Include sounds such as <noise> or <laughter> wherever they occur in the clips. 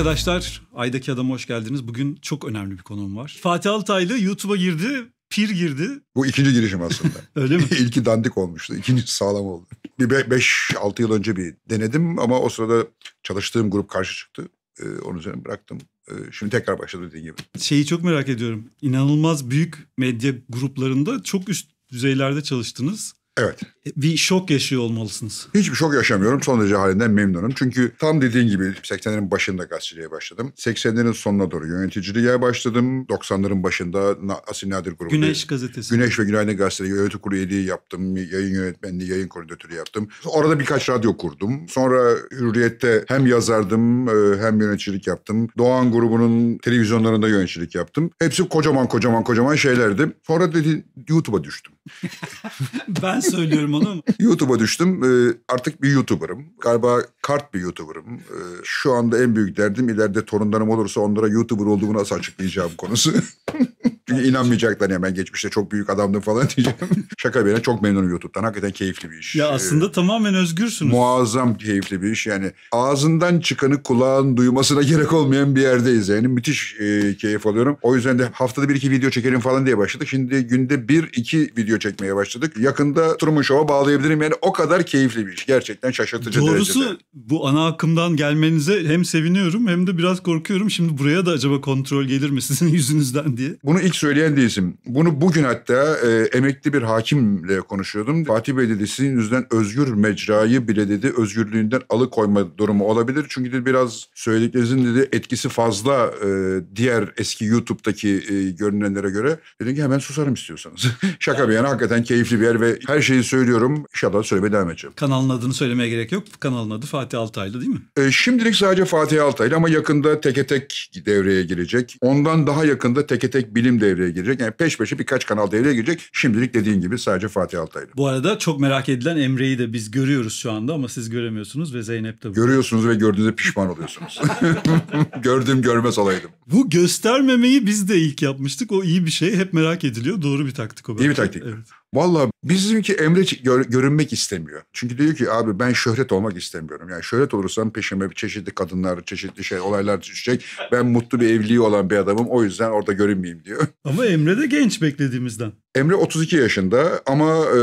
arkadaşlar. Ay'daki Adam'a hoş geldiniz. Bugün çok önemli bir konuğum var. Fatih Altaylı YouTube'a girdi. Pir girdi. Bu ikinci girişim aslında. <laughs> Öyle mi? <laughs> İlki dandik olmuştu. İkincisi sağlam oldu. Bir 5-6 yıl önce bir denedim ama o sırada çalıştığım grup karşı çıktı. Ee, onun üzerine bıraktım. Ee, şimdi tekrar başladı dediğin gibi. Şeyi çok merak ediyorum. İnanılmaz büyük medya gruplarında çok üst düzeylerde çalıştınız. Evet. E, bir şok yaşıyor olmalısınız. Hiçbir şok yaşamıyorum. Son derece halinden memnunum. Çünkü tam dediğin gibi 80'lerin başında gazeteciliğe başladım. 80'lerin sonuna doğru yöneticiliğe başladım. 90'ların başında Asil Nadir grubu. Güneş gazetesi. Güneş ve Günaydın gazetesi yönetim kurulu üyeliği yaptım. Yayın yönetmenliği, yayın koordinatörü yaptım. Orada birkaç radyo kurdum. Sonra Hürriyet'te hem yazardım e, hem yöneticilik yaptım. Doğan grubunun televizyonlarında yöneticilik yaptım. Hepsi kocaman kocaman kocaman şeylerdi. Sonra dedi YouTube'a düştüm. <laughs> ben söylüyorum onu. YouTube'a düştüm. Ee, artık bir YouTuber'ım. Galiba kart bir YouTuber'ım. Ee, şu anda en büyük derdim ileride torunlarım olursa onlara YouTuber olduğumu nasıl açıklayacağım konusu. <laughs> İnanmayacaklar ya ben geçmişte çok büyük adamdım falan <laughs> diyeceğim. Şaka bir yana çok memnunum YouTube'dan. Hakikaten keyifli bir iş. Ya aslında ee, tamamen özgürsünüz. Muazzam keyifli bir iş. Yani ağzından çıkanı kulağın duymasına <laughs> gerek olmayan bir yerdeyiz. Yani müthiş e, keyif alıyorum. O yüzden de haftada bir iki video çekelim falan diye başladık. Şimdi günde bir iki video çekmeye başladık. Yakında Truman Show'a bağlayabilirim. Yani o kadar keyifli bir iş. Gerçekten şaşırtıcı Doğrusu, derecede. bu ana akımdan gelmenize hem seviniyorum hem de biraz korkuyorum. Şimdi buraya da acaba kontrol gelir mi sizin <laughs> yüzünüzden diye. Bunu ilk söyleyen değilim. Bunu bugün hatta e, emekli bir hakimle konuşuyordum. Fatih Bey dedi sizin yüzden özgür mecrayı bile dedi özgürlüğünden alıkoyma durumu olabilir. Çünkü dedi biraz söylediklerinizin dedi etkisi fazla e, diğer eski YouTube'daki e, görünenlere göre. Dedim ki hemen susarım istiyorsanız. <laughs> Şaka bir yani hakikaten keyifli bir yer ve her şeyi söylüyorum. İnşallah söylemeye devam edeceğim. Kanalın adını söylemeye gerek yok. Kanalın adı Fatih Altaylı değil mi? E, şimdilik sadece Fatih Altaylı ama yakında teke tek devreye girecek. Ondan daha yakında teke tek bilim de devreye girecek. Yani peş peşe birkaç kanal devreye girecek. Şimdilik dediğin gibi sadece Fatih Altaylı. Bu arada çok merak edilen Emre'yi de biz görüyoruz şu anda ama siz göremiyorsunuz ve Zeynep de bu. Görüyorsunuz ve gördüğünüzde pişman oluyorsunuz. <laughs> Gördüğüm görmez olaydım. Bu göstermemeyi biz de ilk yapmıştık. O iyi bir şey. Hep merak ediliyor. Doğru bir taktik o. Belki. İyi bir taktik. Evet. Valla bizimki Emre gör, görünmek istemiyor. Çünkü diyor ki abi ben şöhret olmak istemiyorum. Yani şöhret olursam peşime çeşitli kadınlar, çeşitli şey olaylar düşecek. Ben mutlu bir evliliği olan bir adamım o yüzden orada görünmeyeyim diyor. Ama Emre de genç beklediğimizden. Emre 32 yaşında ama e,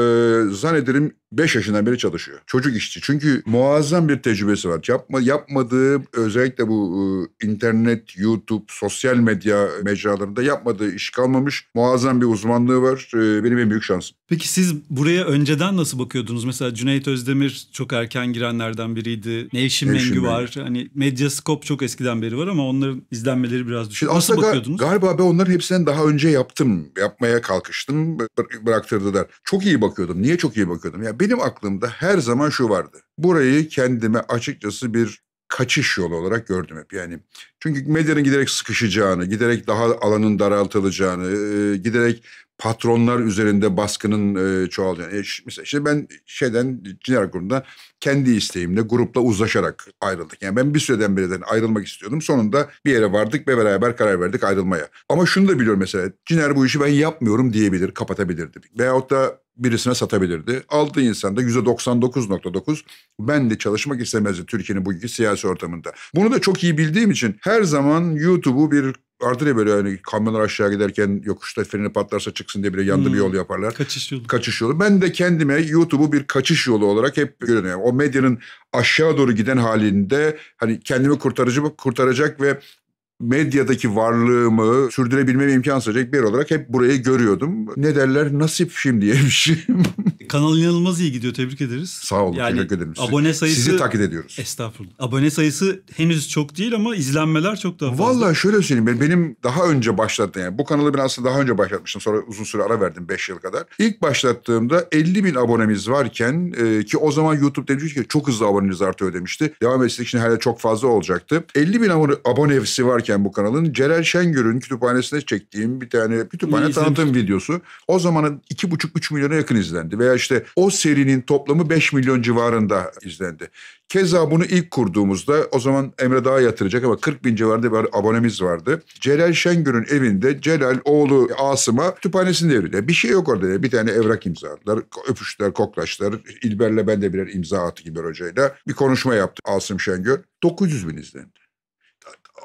zannederim 5 yaşından beri çalışıyor. Çocuk işçi. Çünkü muazzam bir tecrübesi var. Yapma, yapmadığı özellikle bu e, internet, YouTube, sosyal medya mecralarında yapmadığı iş kalmamış. Muazzam bir uzmanlığı var. E, benim en büyük şansım. Peki siz buraya önceden nasıl bakıyordunuz? Mesela Cüneyt Özdemir çok erken girenlerden biriydi. Nevşin, Nevşin Mengü var. Hani Medyaskop çok eskiden beri var ama onların izlenmeleri biraz düşük. Şimdi nasıl bakıyordunuz? Galiba ben onların hepsinden daha önce yaptım. Yapmaya kalkıştım hayatımı bıraktırdılar. Çok iyi bakıyordum. Niye çok iyi bakıyordum? Ya benim aklımda her zaman şu vardı. Burayı kendime açıkçası bir kaçış yolu olarak gördüm hep. Yani çünkü medyanın giderek sıkışacağını, giderek daha alanın daraltılacağını, giderek patronlar üzerinde baskının e, çoğalıyor. E, mesela işte ben şeyden Ciner grubunda kendi isteğimle grupla uzlaşarak ayrıldık. Yani ben bir süreden beri ayrılmak istiyordum. Sonunda bir yere vardık ve beraber karar verdik ayrılmaya. Ama şunu da biliyorum mesela Ciner bu işi ben yapmıyorum diyebilir, kapatabilirdi. Veyahut da birisine satabilirdi. Aldığı insan da %99.9 ben de çalışmak istemezdi Türkiye'nin bugünkü siyasi ortamında. Bunu da çok iyi bildiğim için her zaman YouTube'u bir vardır ya böyle hani kamyonlar aşağı giderken yokuşta freni patlarsa çıksın diye bile yanda hmm. bir yol yaparlar. Kaçış yolu. Kaçış yolu. Ben de kendime YouTube'u bir kaçış yolu olarak hep görüyorum. o medyanın aşağı doğru giden halinde hani kendimi kurtarıcı kurtaracak ve medyadaki varlığımı sürdürebilmemi imkan sağlayacak bir yer olarak hep burayı görüyordum. Ne derler nasip şey. <laughs> Kanal inanılmaz iyi gidiyor tebrik ederiz. Sağ olun yani, teşekkür ederim. Sizi, abone sayısı, sizi takip ediyoruz. Estağfurullah. Abone sayısı henüz çok değil ama izlenmeler çok daha fazla. Valla şöyle söyleyeyim benim daha önce başlattığım yani bu kanalı ben aslında daha önce başlatmıştım sonra uzun süre ara verdim 5 yıl kadar. İlk başlattığımda 50 bin abonemiz varken e, ki o zaman YouTube demiş ki çok hızlı aboneniz artıyor demişti. Devam etsek şimdi hala çok fazla olacaktı. 50 bin abone, abonevsi varken yaparken bu kanalın Celal Şengör'ün kütüphanesine çektiğim bir tane kütüphane İyi tanıtım videosu. O zamanın 2,5-3 milyona yakın izlendi. Veya işte o serinin toplamı 5 milyon civarında izlendi. Keza bunu ilk kurduğumuzda o zaman Emre daha yatıracak ama 40 bin civarında bir abonemiz vardı. Celal Şengör'ün evinde Celal oğlu Asım'a kütüphanesini devrediyor. Bir şey yok orada. Bir tane evrak imzaladılar. Öpüştüler, koklaştılar. İlber'le ben de birer imza attı İlber Hoca'yla. Bir konuşma yaptı Asım Şengör. 900 bin izlendi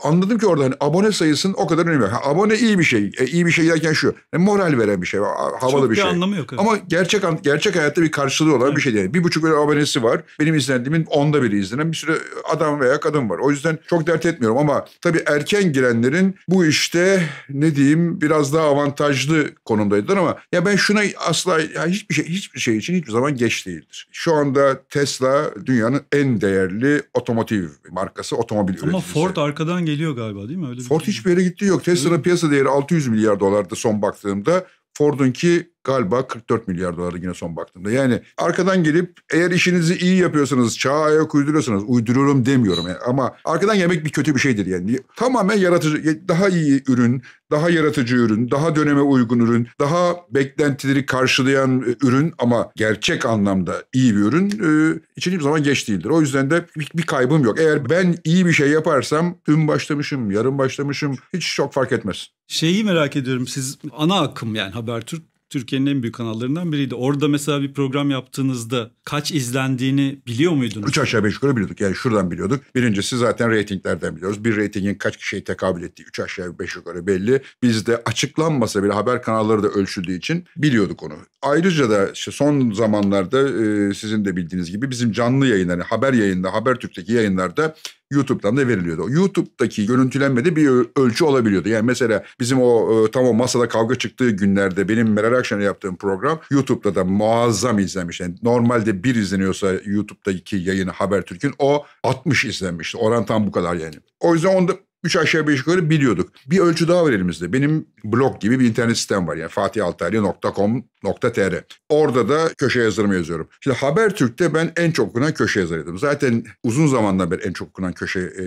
anladım ki orada hani abone sayısının o kadar önemli. yok. Ha, abone iyi bir şey. E, iyi bir şey derken şu. E, moral veren bir şey. Havalı Çok bir, bir şey. anlamı yok. Ama gerçek gerçek hayatta bir karşılığı olan evet. bir şey değil. Bir buçuk milyon abonesi var. Benim izlendiğimin onda biri izlenen bir sürü adam veya kadın var. O yüzden çok dert etmiyorum ama tabii erken girenlerin bu işte ne diyeyim biraz daha avantajlı konumdaydılar ama ya ben şuna asla ya hiçbir şey hiçbir şey için hiçbir zaman geç değildir. Şu anda Tesla dünyanın en değerli otomotiv markası, otomobil üreticisi. Ama Ford arkadan falan geliyor galiba değil mi? Öyle Ford şey hiçbir yere gitti yok. Tesla'nın piyasa değeri 600 milyar dolardı son baktığımda. Ford'unki galiba 44 milyar dolardı yine son baktığımda. Yani arkadan gelip eğer işinizi iyi yapıyorsanız, çağa ayak uyduruyorsanız, uyduruyorum demiyorum yani. ama arkadan gelmek bir kötü bir şeydir yani. Tamamen yaratıcı, daha iyi ürün, daha yaratıcı ürün, daha döneme uygun ürün, daha beklentileri karşılayan e, ürün ama gerçek anlamda iyi bir ürün e, için hiçbir zaman geç değildir. O yüzden de bir kaybım yok. Eğer ben iyi bir şey yaparsam dün başlamışım, yarın başlamışım hiç çok fark etmez. Şeyi merak ediyorum siz ana akım yani Habertürk Türkiye'nin en büyük kanallarından biriydi. Orada mesela bir program yaptığınızda kaç izlendiğini biliyor muydunuz? Üç aşağı beş yukarı biliyorduk. Yani şuradan biliyorduk. Birincisi zaten reytinglerden biliyoruz. Bir reytingin kaç kişiye tekabül ettiği üç aşağı beş yukarı belli. Biz de açıklanmasa bile haber kanalları da ölçüldüğü için biliyorduk onu. Ayrıca da işte son zamanlarda sizin de bildiğiniz gibi bizim canlı yayınları, hani haber yayında, Habertürk'teki yayınlarda YouTube'dan da veriliyordu. YouTube'daki görüntülenmede bir ölçü olabiliyordu. Yani mesela bizim o e, tam o masada kavga çıktığı günlerde benim Meral Akşener'e yaptığım program YouTube'da da muazzam izlenmiş. Yani normalde bir izleniyorsa YouTube'daki yayını Habertürk'ün o 60 izlenmişti. Oran tam bu kadar yani. O yüzden onda 3 aşağı 5 yukarı biliyorduk. Bir ölçü daha var elimizde. Benim blog gibi bir internet sistem var. Yani fatihaltaylı.com.tr. Orada da köşe yazarımı yazıyorum. Şimdi Habertürk'te ben en çok okunan köşe yazarıydım. Zaten uzun zamandan beri en çok okunan köşe e,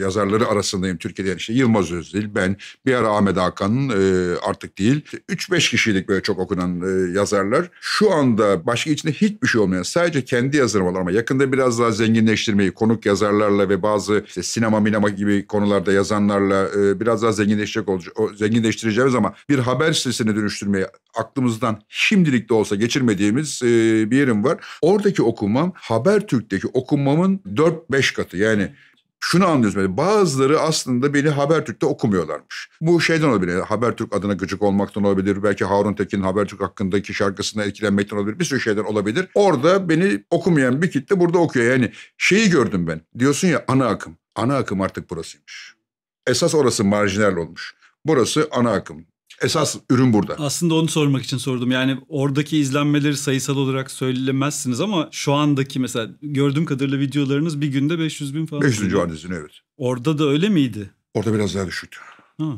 yazarları arasındayım Türkiye'de. Yani işte Yılmaz Özdil, ben, bir ara Ahmet Hakan'ın e, artık değil. 3-5 kişiydik böyle çok okunan e, yazarlar. Şu anda başka içinde hiçbir şey olmayan sadece kendi yazarım olan ama yakında biraz daha zenginleştirmeyi konuk yazarlarla ve bazı işte sinema minema gibi konular yorumlarda yazanlarla e, biraz daha zenginleşecek olacak, zenginleştireceğiz ama bir haber sitesine dönüştürmeye aklımızdan şimdilik de olsa geçirmediğimiz e, bir yerim var. Oradaki okumam Habertürk'teki okumamın 4-5 katı yani şunu anlıyoruz bazıları aslında beni Habertürk'te okumuyorlarmış. Bu şeyden olabilir. Habertürk adına gıcık olmaktan olabilir. Belki Harun Tekin Habertürk hakkındaki şarkısına etkilenmekten olabilir. Bir sürü şeyden olabilir. Orada beni okumayan bir kitle burada okuyor. Yani şeyi gördüm ben. Diyorsun ya ana akım. Ana akım artık burasıymış. Esas orası marjinal olmuş. Burası ana akım. Esas ürün burada. Aslında onu sormak için sordum. Yani oradaki izlenmeleri sayısal olarak söylemezsiniz ama şu andaki mesela gördüğüm kadarıyla videolarınız bir günde 500 bin falan. 500 civarındasın evet. Orada da öyle miydi? Orada biraz daha düşüktü. Ha.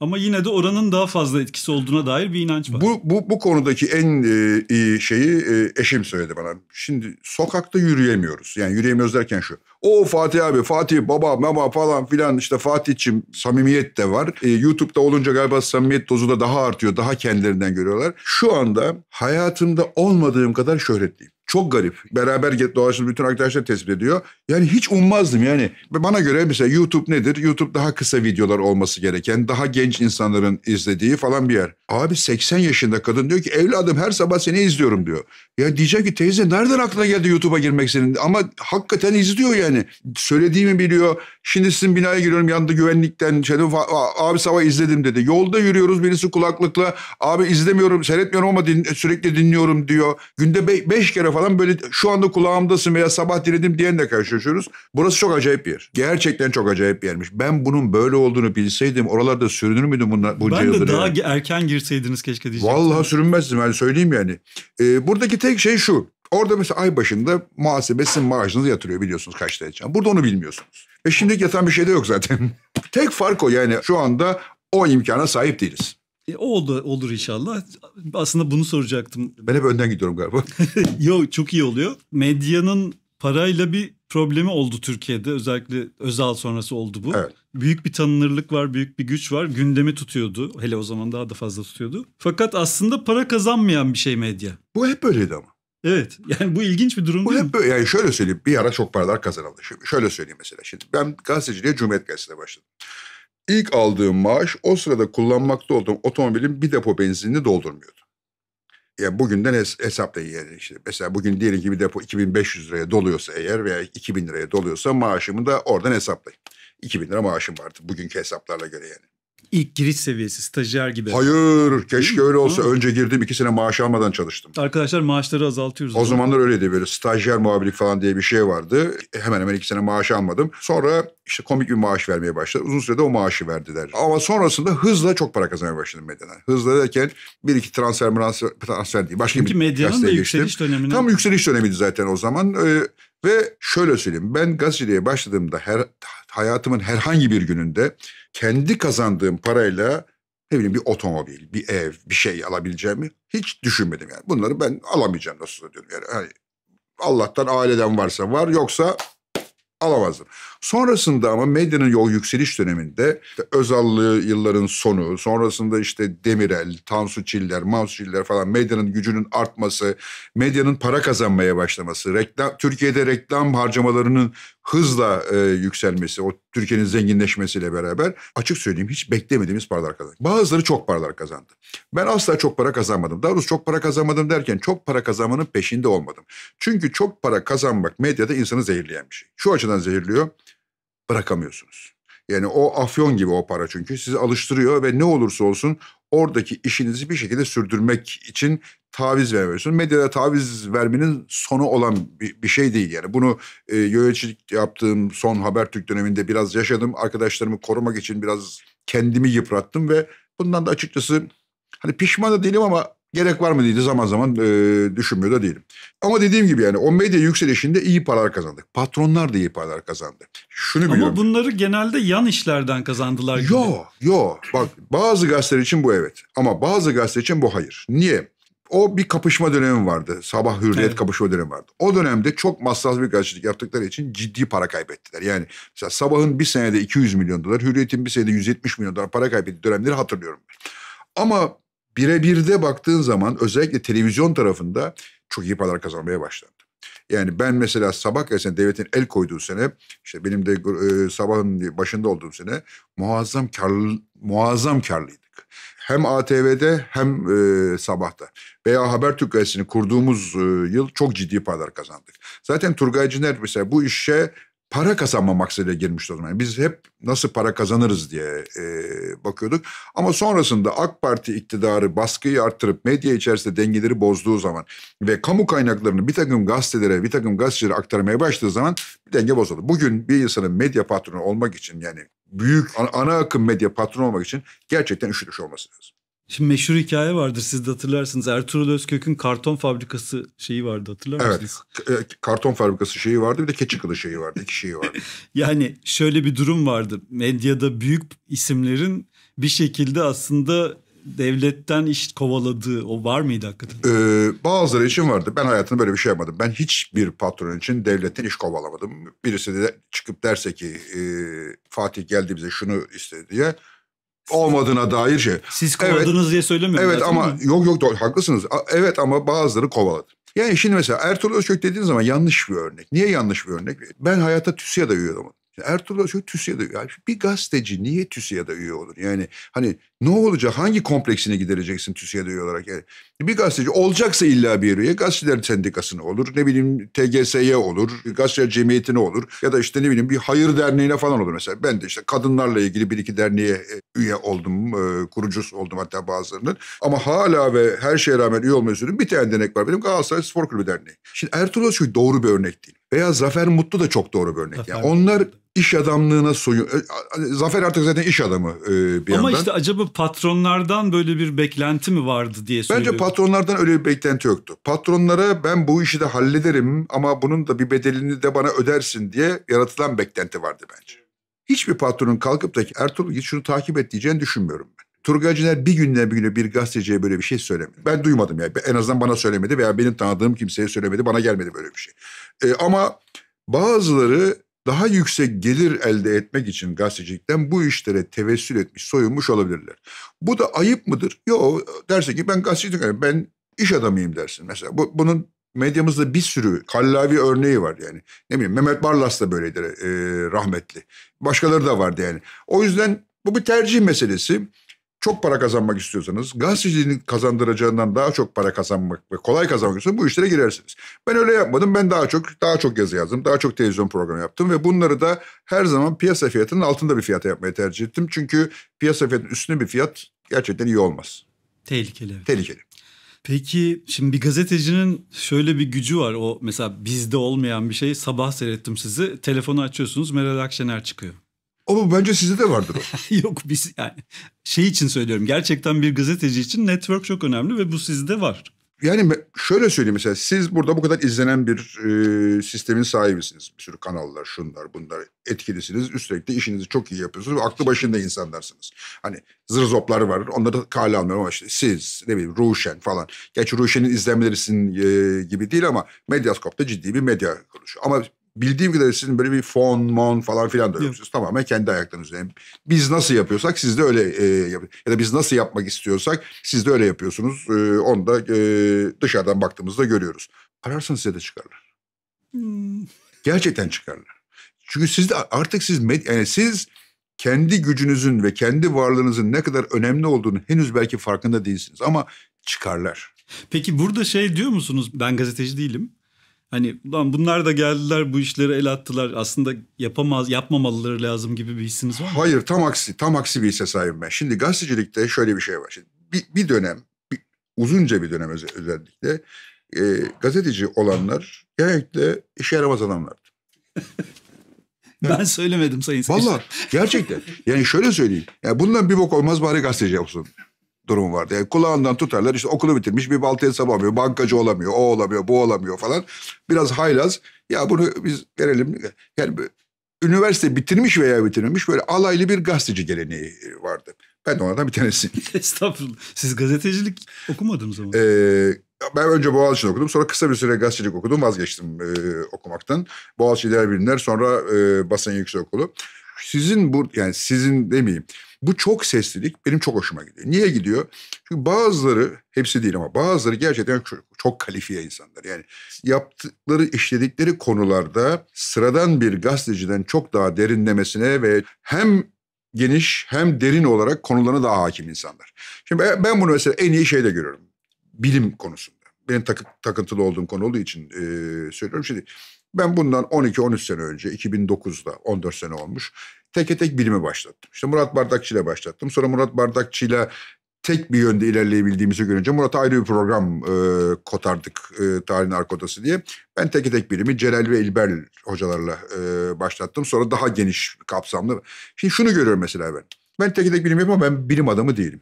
Ama yine de oranın daha fazla etkisi olduğuna dair bir inanç var. Bu bu, bu konudaki en e, iyi şeyi e, eşim söyledi bana. Şimdi sokakta yürüyemiyoruz. Yani yürüyemiyoruz derken şu. O Fatih abi, Fatih baba, baba falan filan işte Fatih'çim samimiyet de var. E, YouTube'da olunca galiba samimiyet dozu da daha artıyor. Daha kendilerinden görüyorlar. Şu anda hayatımda olmadığım kadar şöhretliyim. Çok garip. Beraber dolaştığı bütün arkadaşlar tespit ediyor. Yani hiç ummazdım yani. Bana göre mesela YouTube nedir? YouTube daha kısa videolar olması gereken, daha genç insanların izlediği falan bir yer. Abi 80 yaşında kadın diyor ki evladım her sabah seni izliyorum diyor. Ya diyecek ki teyze nereden aklına geldi YouTube'a girmek senin? Ama hakikaten izliyor yani. Söylediğimi biliyor. Şimdi sizin binaya giriyorum yanında güvenlikten. Şeyde, abi sabah izledim dedi. Yolda yürüyoruz birisi kulaklıkla. Abi izlemiyorum, seyretmiyorum ama din, sürekli dinliyorum diyor. Günde be, beş kere falan falan böyle şu anda kulağımdasın veya sabah dinledim diyenle karşılaşıyoruz. Burası çok acayip bir yer. Gerçekten çok acayip bir yermiş. Ben bunun böyle olduğunu bilseydim oralarda sürünür müydüm bunlar, bunca yıldır? Ben de daha yani. erken girseydiniz keşke diyecektim. Vallahi sürünmezdim yani söyleyeyim yani. Ee, buradaki tek şey şu. Orada mesela ay başında muhasebesi maaşınızı yatırıyor biliyorsunuz kaç lira Burada onu bilmiyorsunuz. Ve şimdilik yatan bir şey de yok zaten. <laughs> tek fark o yani şu anda o imkana sahip değiliz. E, oldu, olur inşallah. Aslında bunu soracaktım. Ben hep önden gidiyorum galiba. <laughs> Yok çok iyi oluyor. Medyanın parayla bir problemi oldu Türkiye'de. Özellikle Özal sonrası oldu bu. Evet. Büyük bir tanınırlık var, büyük bir güç var. Gündemi tutuyordu. Hele o zaman daha da fazla tutuyordu. Fakat aslında para kazanmayan bir şey medya. Bu hep böyleydi ama. Evet. <laughs> Yani bu ilginç bir durum bu değil hep mi? Böyle, yani şöyle söyleyeyim. Bir ara çok paralar kazanıldı. Şimdi şöyle söyleyeyim mesela. Şimdi ben gazeteciliğe Cumhuriyet Gazetesi'ne başladım. İlk aldığım maaş o sırada kullanmakta olduğum otomobilin bir depo benzinini doldurmuyordu. Yani bugünden es- hesaplayın yani işte. Mesela bugün diyelim ki bir depo 2500 liraya doluyorsa eğer veya 2000 liraya doluyorsa maaşımı da oradan hesaplayın. 2000 lira maaşım vardı bugünkü hesaplarla göre yani ilk giriş seviyesi stajyer gibi. Hayır keşke öyle olsa. Ha. Önce girdim iki sene maaş almadan çalıştım. Arkadaşlar maaşları azaltıyoruz. O zamanlar öyleydi böyle stajyer muhabirlik falan diye bir şey vardı. Hemen hemen iki sene maaş almadım. Sonra işte komik bir maaş vermeye başladı. Uzun sürede o maaşı verdiler. Ama sonrasında hızla çok para kazanmaya başladım medyadan. Hızla derken bir iki transfer transfer, transfer değil. Başka Çünkü bir medyanın da yükseliş dönemine. Tam yükseliş dönemiydi zaten o zaman. Ee, ve şöyle söyleyeyim ben gazeteciliğe başladığımda her, hayatımın herhangi bir gününde kendi kazandığım parayla ne bileyim bir otomobil, bir ev, bir şey alabileceğimi hiç düşünmedim yani. Bunları ben alamayacağım nasıl diyorum yani. Hani Allah'tan aileden varsa var yoksa alamazdım. Sonrasında ama medyanın yol yükseliş döneminde işte Özallı yılların sonu, sonrasında işte Demirel, Tansu Çiller, Mansu Çiller falan medyanın gücünün artması, medyanın para kazanmaya başlaması, reklam Türkiye'de reklam harcamalarının hızla e, yükselmesi, o Türkiye'nin zenginleşmesiyle beraber açık söyleyeyim hiç beklemediğimiz paralar kazandı. Bazıları çok paralar kazandı. Ben asla çok para kazanmadım. Daha doğrusu çok para kazanmadım derken çok para kazanmanın peşinde olmadım. Çünkü çok para kazanmak medyada insanı zehirleyen bir şey. Şu açıdan zehirliyor bırakamıyorsunuz. Yani o afyon gibi o para çünkü sizi alıştırıyor ve ne olursa olsun oradaki işinizi bir şekilde sürdürmek için taviz vermiyorsun. Medyada taviz vermenin sonu olan bir, bir şey değil yani. Bunu e, yöneticilik yaptığım son Habertürk döneminde biraz yaşadım. Arkadaşlarımı korumak için biraz kendimi yıprattım ve bundan da açıkçası hani pişman da değilim ama Gerek var mı diye de zaman zaman e, düşünmüyor da değilim. Ama dediğim gibi yani o medya yükselişinde iyi paralar kazandık. Patronlar da iyi paralar kazandı. Şunu Ama biliyorum. bunları genelde yan işlerden kazandılar gibi. Yo, yo. Bak bazı gazeteler için bu evet. Ama bazı gazeteler için bu hayır. Niye? O bir kapışma dönemi vardı. Sabah Hürriyet evet. kapışma dönemi vardı. O dönemde çok masraf bir gazetecilik yaptıkları için ciddi para kaybettiler. Yani mesela Sabah'ın bir senede 200 milyon dolar, Hürriyet'in bir senede 170 milyon dolar para kaybettiği dönemleri hatırlıyorum Ama birebirde baktığın zaman özellikle televizyon tarafında çok iyi paralar kazanmaya başlandı. Yani ben mesela sabah gazetesine devletin el koyduğu sene işte benim de e, sabahın başında olduğum sene muazzam karlı, muazzam karlıydık. Hem ATV'de hem e, sabahta. Veya Habertürk gazetesini kurduğumuz e, yıl çok ciddi paralar kazandık. Zaten Turgay Ciner mesela bu işe para kazanma maksadıyla girmişti o zaman. Biz hep nasıl para kazanırız diye e, bakıyorduk. Ama sonrasında AK Parti iktidarı baskıyı arttırıp medya içerisinde dengeleri bozduğu zaman ve kamu kaynaklarını bir takım gazetelere, bir takım gazetecilere aktarmaya başladığı zaman bir denge bozuldu. Bugün bir insanın medya patronu olmak için yani büyük ana, akım medya patronu olmak için gerçekten üşütüş olması lazım. Şimdi meşhur hikaye vardır siz de hatırlarsınız. Ertuğrul Özkök'ün karton fabrikası şeyi vardı hatırlar evet, mısınız? Evet karton fabrikası şeyi vardı bir de keçi kılı şeyi vardı iki şeyi vardı. <laughs> yani şöyle bir durum vardı. Medyada büyük isimlerin bir şekilde aslında devletten iş kovaladığı o var mıydı hakikaten? Ee, bazıları için vardı. Ben hayatımda böyle bir şey yapmadım. Ben hiçbir patron için devletten iş kovalamadım. Birisi de çıkıp derse ki e, Fatih geldi bize şunu istedi diye olmadığına dair şey. Siz kovaladınız evet, diye söylemiyorum. Evet ama yok yok doğru, haklısınız. Evet ama bazıları kovaladı. Yani şimdi mesela Ertuğrul Özkök dediğin zaman yanlış bir örnek. Niye yanlış bir örnek? Ben hayatta TÜSİAD'a üye olamadım. Ertuğrul Özkök TÜSİAD'a üye. Yani bir gazeteci niye TÜSİAD'a üye olur? Yani hani ne olacak? Hangi kompleksini gidereceksin TÜSİAD olarak? Yani e, bir gazeteci olacaksa illa bir üye gazeteciler sendikasına olur. Ne bileyim TGS'ye olur. Gazeteciler cemiyetine olur. Ya da işte ne bileyim bir hayır derneğine falan olur mesela. Ben de işte kadınlarla ilgili bir iki derneğe e, üye oldum. E, kurucusu oldum hatta bazılarının. Ama hala ve her şeye rağmen üye olmayı sürdüm. Bir tane dernek var benim Galatasaray Spor Kulübü Derneği. Şimdi Ertuğrul Özçelik doğru bir örnek değil. Veya Zafer Mutlu da çok doğru bir örnek. Zafer yani onlar iş adamlığına soyun. E, Zafer artık zaten iş adamı e, bir Ama yandan. Ama işte acaba patronlardan böyle bir beklenti mi vardı diye söylüyorum. Bence patronlardan öyle bir beklenti yoktu. Patronlara ben bu işi de hallederim ama bunun da bir bedelini de bana ödersin diye yaratılan beklenti vardı bence. Hiçbir patronun kalkıp da Ertuğrul git şunu takip et diyeceğini düşünmüyorum ben. Turgay Ciner bir günden bir güne bir gazeteciye böyle bir şey söylemedi. Ben duymadım ya. Yani. En azından bana söylemedi veya benim tanıdığım kimseye söylemedi. Bana gelmedi böyle bir şey. Ee, ama bazıları daha yüksek gelir elde etmek için gazetecilikten bu işlere tevessül etmiş, soyunmuş olabilirler. Bu da ayıp mıdır? Yok derse ki ben gazetecilik ben iş adamıyım dersin mesela. Bu, bunun medyamızda bir sürü kallavi örneği var yani. Ne bileyim Mehmet Barlas da böyledir e, rahmetli. Başkaları da vardı yani. O yüzden bu bir tercih meselesi çok para kazanmak istiyorsanız, gazeteciliğin kazandıracağından daha çok para kazanmak ve kolay kazanmak istiyorsanız bu işlere girersiniz. Ben öyle yapmadım. Ben daha çok daha çok yazı yazdım, daha çok televizyon programı yaptım ve bunları da her zaman piyasa fiyatının altında bir fiyata yapmayı tercih ettim. Çünkü piyasa fiyatının üstünde bir fiyat gerçekten iyi olmaz. Tehlikeli. Tehlikeli. Peki şimdi bir gazetecinin şöyle bir gücü var. O mesela bizde olmayan bir şey. Sabah seyrettim sizi. Telefonu açıyorsunuz. Meral Akşener çıkıyor. Ama bence sizde de vardır o. <laughs> Yok biz yani şey için söylüyorum. Gerçekten bir gazeteci için network çok önemli ve bu sizde var. Yani şöyle söyleyeyim mesela siz burada bu kadar izlenen bir e, sistemin sahibisiniz. Bir sürü kanallar, şunlar, bunlar etkilisiniz. Üstelik de işinizi çok iyi yapıyorsunuz ve aklı başında insanlarsınız. Hani zır var onları kale almıyorum ama işte siz ne bileyim Ruşen falan. Gerçi Ruşen'in izlenmeleri e, gibi değil ama Medyaskop'ta ciddi bir medya kuruluşu. Ama bildiğim kadarıyla sizin böyle bir fon, mon falan filan da yok. tamamen kendi ayaklarınız üzerine. Biz nasıl yapıyorsak siz de öyle e, ya da biz nasıl yapmak istiyorsak siz de öyle yapıyorsunuz. E, onu da e, dışarıdan baktığımızda görüyoruz. Ararsanız size de çıkarlar. Hmm. Gerçekten çıkarlar. Çünkü siz de artık siz yani siz kendi gücünüzün ve kendi varlığınızın ne kadar önemli olduğunu henüz belki farkında değilsiniz ama çıkarlar. Peki burada şey diyor musunuz? Ben gazeteci değilim. Hani lan bunlar da geldiler bu işleri el attılar. Aslında yapamaz yapmamalıları lazım gibi bir hissiniz var mı? Hayır tam aksi tam aksi bir hisse sahibim ben. Şimdi gazetecilikte şöyle bir şey var. Şimdi bir, bir dönem bir, uzunca bir dönem özellikle e, gazeteci olanlar genellikle işe yaramaz adamlardı. <laughs> ben söylemedim sayın Valla gerçekten. Yani şöyle söyleyeyim. Yani bundan bir bok olmaz bari gazeteci olsun durum vardı. Yani kulağından tutarlar işte okulu bitirmiş bir baltaya sapamıyor, bankacı olamıyor, o olamıyor, bu olamıyor falan. Biraz haylaz ya bunu biz verelim yani üniversite bitirmiş veya bitirmemiş böyle alaylı bir gazeteci geleneği vardı. Ben de onlardan bir tanesiyim. <laughs> Estağfurullah. Siz gazetecilik okumadınız ama. Ee, ben önce Boğaziçi'ni okudum. Sonra kısa bir süre gazetecilik okudum. Vazgeçtim e, okumaktan. Boğaziçi İdari Bilimler. Sonra e, Basın Yüksekokulu. Sizin bu yani sizin demeyeyim. Bu çok seslilik benim çok hoşuma gidiyor. Niye gidiyor? Çünkü bazıları, hepsi değil ama bazıları gerçekten çok, çok kalifiye insanlar. Yani yaptıkları, işledikleri konularda sıradan bir gazeteciden çok daha derinlemesine ve hem geniş hem derin olarak konularına daha hakim insanlar. Şimdi ben bunu mesela en iyi şeyde görüyorum. Bilim konusunda. Benim takı, takıntılı olduğum konu olduğu için e, söylüyorum. Şimdi ben bundan 12-13 sene önce 2009'da 14 sene olmuş teke tek bilimi başlattım. İşte Murat Bardakçı ile başlattım. Sonra Murat Bardakçı ile tek bir yönde ilerleyebildiğimizi görünce Murat'a ayrı bir program e, kotardık e, tarihin arka odası diye. Ben teke tek birimi Celal ve İlber hocalarla e, başlattım. Sonra daha geniş kapsamlı. Şimdi şunu görüyorum mesela ben. Ben teke tek bilim ama ben bilim adamı değilim.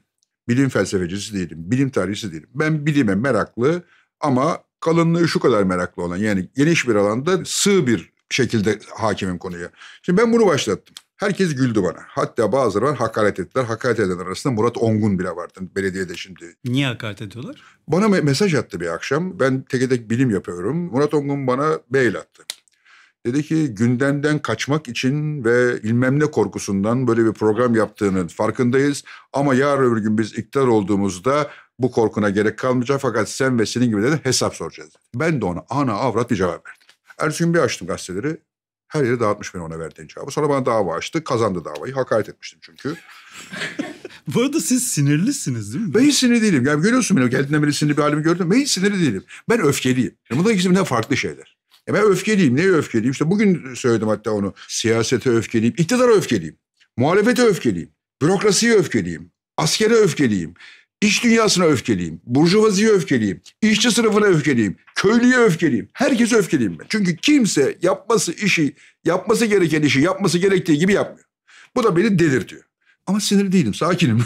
Bilim felsefecisi değilim. Bilim tarihçisi değilim. Ben bilime meraklı ama kalınlığı şu kadar meraklı olan yani geniş bir alanda sığ bir şekilde hakimim konuya. Şimdi ben bunu başlattım. Herkes güldü bana. Hatta bazıları var hakaret ettiler. Hakaret edenler arasında Murat Ongun bile vardı belediyede şimdi. Niye hakaret ediyorlar? Bana mesaj attı bir akşam. Ben tekede bilim yapıyorum. Murat Ongun bana mail attı. Dedi ki gündemden kaçmak için ve bilmem ne korkusundan böyle bir program yaptığının farkındayız. Ama yarın öbür gün biz iktidar olduğumuzda bu korkuna gerek kalmayacak fakat sen ve senin gibi de hesap soracağız. Ben de ona ana avrat bir cevap verdim. Ertesi gün bir açtım gazeteleri. Her yere dağıtmış beni ona verdiğin cevabı. Sonra bana dava açtı. Kazandı davayı. Hakaret etmiştim çünkü. <laughs> Bu arada siz sinirlisiniz değil mi? Ben hiç sinirli değilim. Yani görüyorsun beni geldiğinden beri sinirli bir halimi gördüm. Ben hiç sinirli değilim. Ben öfkeliyim. Yani bunların ikisi ne farklı şeyler. Ya ben öfkeliyim. Neye öfkeliyim? İşte bugün söyledim hatta onu. Siyasete öfkeliyim. İktidara öfkeliyim. Muhalefete öfkeliyim. Bürokrasiye öfkeliyim. Askere öfkeliyim. İş dünyasına öfkeliyim. Burjuvaziye öfkeliyim. işçi sınıfına öfkeliyim. Köylüye öfkeliyim. Herkese öfkeliyim ben. Çünkü kimse yapması işi, yapması gereken işi yapması gerektiği gibi yapmıyor. Bu da beni delirtiyor. Ama sinir değilim, sakinim.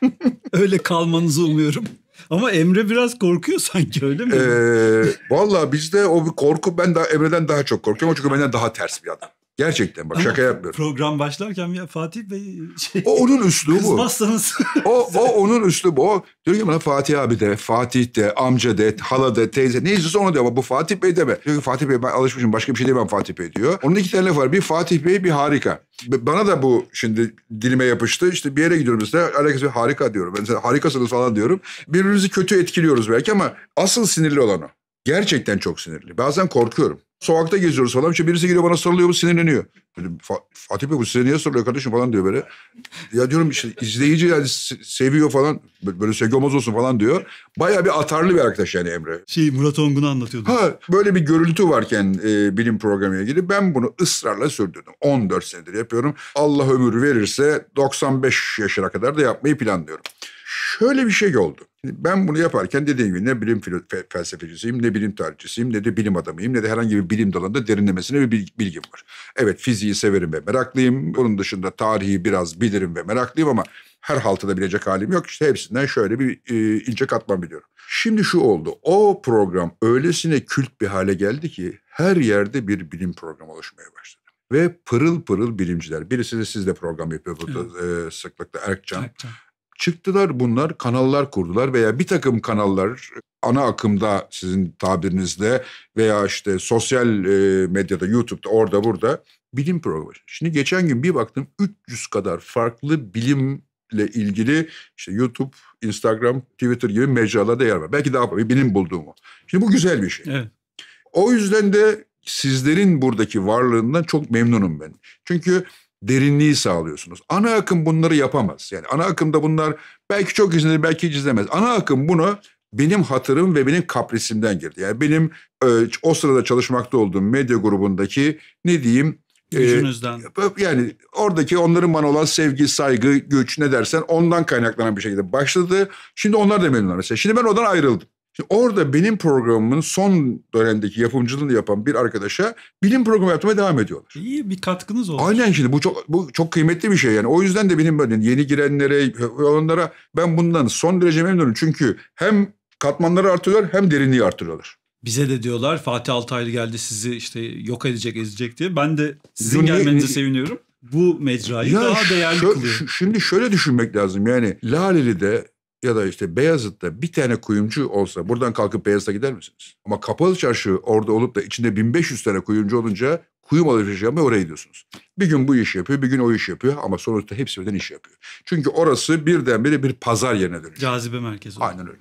<laughs> öyle kalmanızı umuyorum. Ama Emre biraz korkuyor sanki öyle mi? Ee, Valla bizde o bir korku ben daha Emre'den daha çok korkuyorum. Çünkü benden daha ters bir adam. Gerçekten bak şaka yapmıyorum. Program başlarken ya Fatih Bey şey, O onun üslubu. Kızmazsanız. o, o onun üslubu. O diyor ki bana Fatih abi de, Fatih de, amca de, hala de, teyze. Neyse onu diyor ama bu Fatih Bey deme. Diyor ki Fatih Bey ben alışmışım başka bir şey demem Fatih Bey diyor. Onun iki tane laf var. Bir Fatih Bey bir harika. Bana da bu şimdi dilime yapıştı. İşte bir yere gidiyorum mesela alakası harika diyorum. Ben mesela harikasınız falan diyorum. Birbirimizi kötü etkiliyoruz belki ama asıl sinirli olan o. Gerçekten çok sinirli. Bazen korkuyorum. Sokakta geziyoruz falan. İşte birisi geliyor bana sarılıyor bu sinirleniyor. Fatih Bey bu size niye sarılıyor kardeşim falan diyor böyle. Ya diyorum işte izleyici yani seviyor falan. Böyle sevgi olmaz olsun falan diyor. Baya bir atarlı bir arkadaş yani Emre. Şey Murat Ongun'u anlatıyordu. Ha böyle bir görüntü varken e, bilim programına ilgili ben bunu ısrarla sürdürdüm. 14 senedir yapıyorum. Allah ömür verirse 95 yaşına kadar da yapmayı planlıyorum. Şöyle bir şey oldu. Ben bunu yaparken dediğim gibi ne bilim felsefecisiyim, ne bilim tarihçisiyim, ne de bilim adamıyım, ne de herhangi bir bilim dalında derinlemesine bir bilgim var. Evet fiziği severim ve meraklıyım. Bunun dışında tarihi biraz bilirim ve meraklıyım ama her haltada bilecek halim yok. İşte hepsinden şöyle bir e, ince katman biliyorum. Şimdi şu oldu. O program öylesine kült bir hale geldi ki her yerde bir bilim programı oluşmaya başladı ve pırıl pırıl bilimciler. Birisi de sizde program yapıyor burada evet. e, sıklıkla Erkcan. Erkcan. Çıktılar bunlar kanallar kurdular veya bir takım kanallar ana akımda sizin tabirinizde veya işte sosyal e, medyada YouTube'da orada burada bilim programı. Şimdi geçen gün bir baktım 300 kadar farklı bilimle ilgili işte YouTube, Instagram, Twitter gibi mecralarda yer var. Belki daha benim bulduğumu. Şimdi bu güzel bir şey. Evet. O yüzden de sizlerin buradaki varlığından çok memnunum ben. Çünkü derinliği sağlıyorsunuz. Ana akım bunları yapamaz. Yani ana akımda bunlar belki çok izlenir belki hiç izlemez. Ana akım bunu benim hatırım ve benim kaprisimden girdi. Yani benim e, o sırada çalışmakta olduğum medya grubundaki ne diyeyim e, Gücünüzden. E, yani oradaki onların bana olan sevgi, saygı, güç ne dersen ondan kaynaklanan bir şekilde başladı. Şimdi onlar da memnunlar mesela. Şimdi ben oradan ayrıldım. Şimdi orada benim programımın son dönemdeki yapımcılığını yapan bir arkadaşa bilim programı yapmaya devam ediyorlar. İyi bir katkınız oldu. Aynen şimdi bu çok bu çok kıymetli bir şey yani. O yüzden de benim böyle hani yeni girenlere, olanlara ben bundan son derece memnunum. Çünkü hem katmanları artırıyorlar hem derinliği artırıyorlar. Bize de diyorlar Fatih Altaylı geldi sizi işte yok edecek ezecek diye. Ben de sizin Dün gelmenize seviniyorum. Bu mecrayı ya daha değerli şö- kılıyor. Şimdi şöyle düşünmek lazım yani Laleli'de ya da işte Beyazıt'ta bir tane kuyumcu olsa buradan kalkıp Beyazıt'a gider misiniz? Ama kapalı çarşı orada olup da içinde 1500 tane kuyumcu olunca kuyum alışverişi yapmaya oraya gidiyorsunuz. Bir gün bu iş yapıyor, bir gün o iş yapıyor ama sonuçta hepsi birden iş yapıyor. Çünkü orası birdenbire bir pazar yerine dönüyor. Cazibe merkezi. Aynen öyle.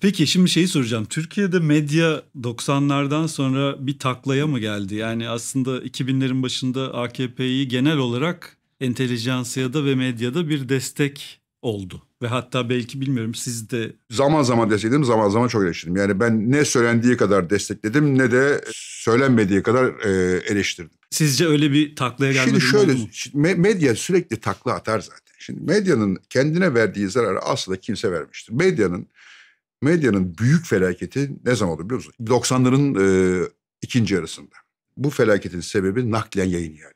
Peki şimdi şeyi soracağım. Türkiye'de medya 90'lardan sonra bir taklaya mı geldi? Yani aslında 2000'lerin başında AKP'yi genel olarak entelijansiyada ve medyada bir destek oldu. Ve hatta belki bilmiyorum siz de... Zaman zaman destekledim, zaman zaman çok eleştirdim. Yani ben ne söylendiği kadar destekledim ne de söylenmediği kadar e, eleştirdim. Sizce öyle bir taklaya gelmedi Şimdi şöyle, medya sürekli takla atar zaten. Şimdi medyanın kendine verdiği zararı aslında kimse vermiştir. Medyanın medyanın büyük felaketi ne zaman oldu biliyor musun? 90'ların e, ikinci yarısında. Bu felaketin sebebi naklen yayın yani.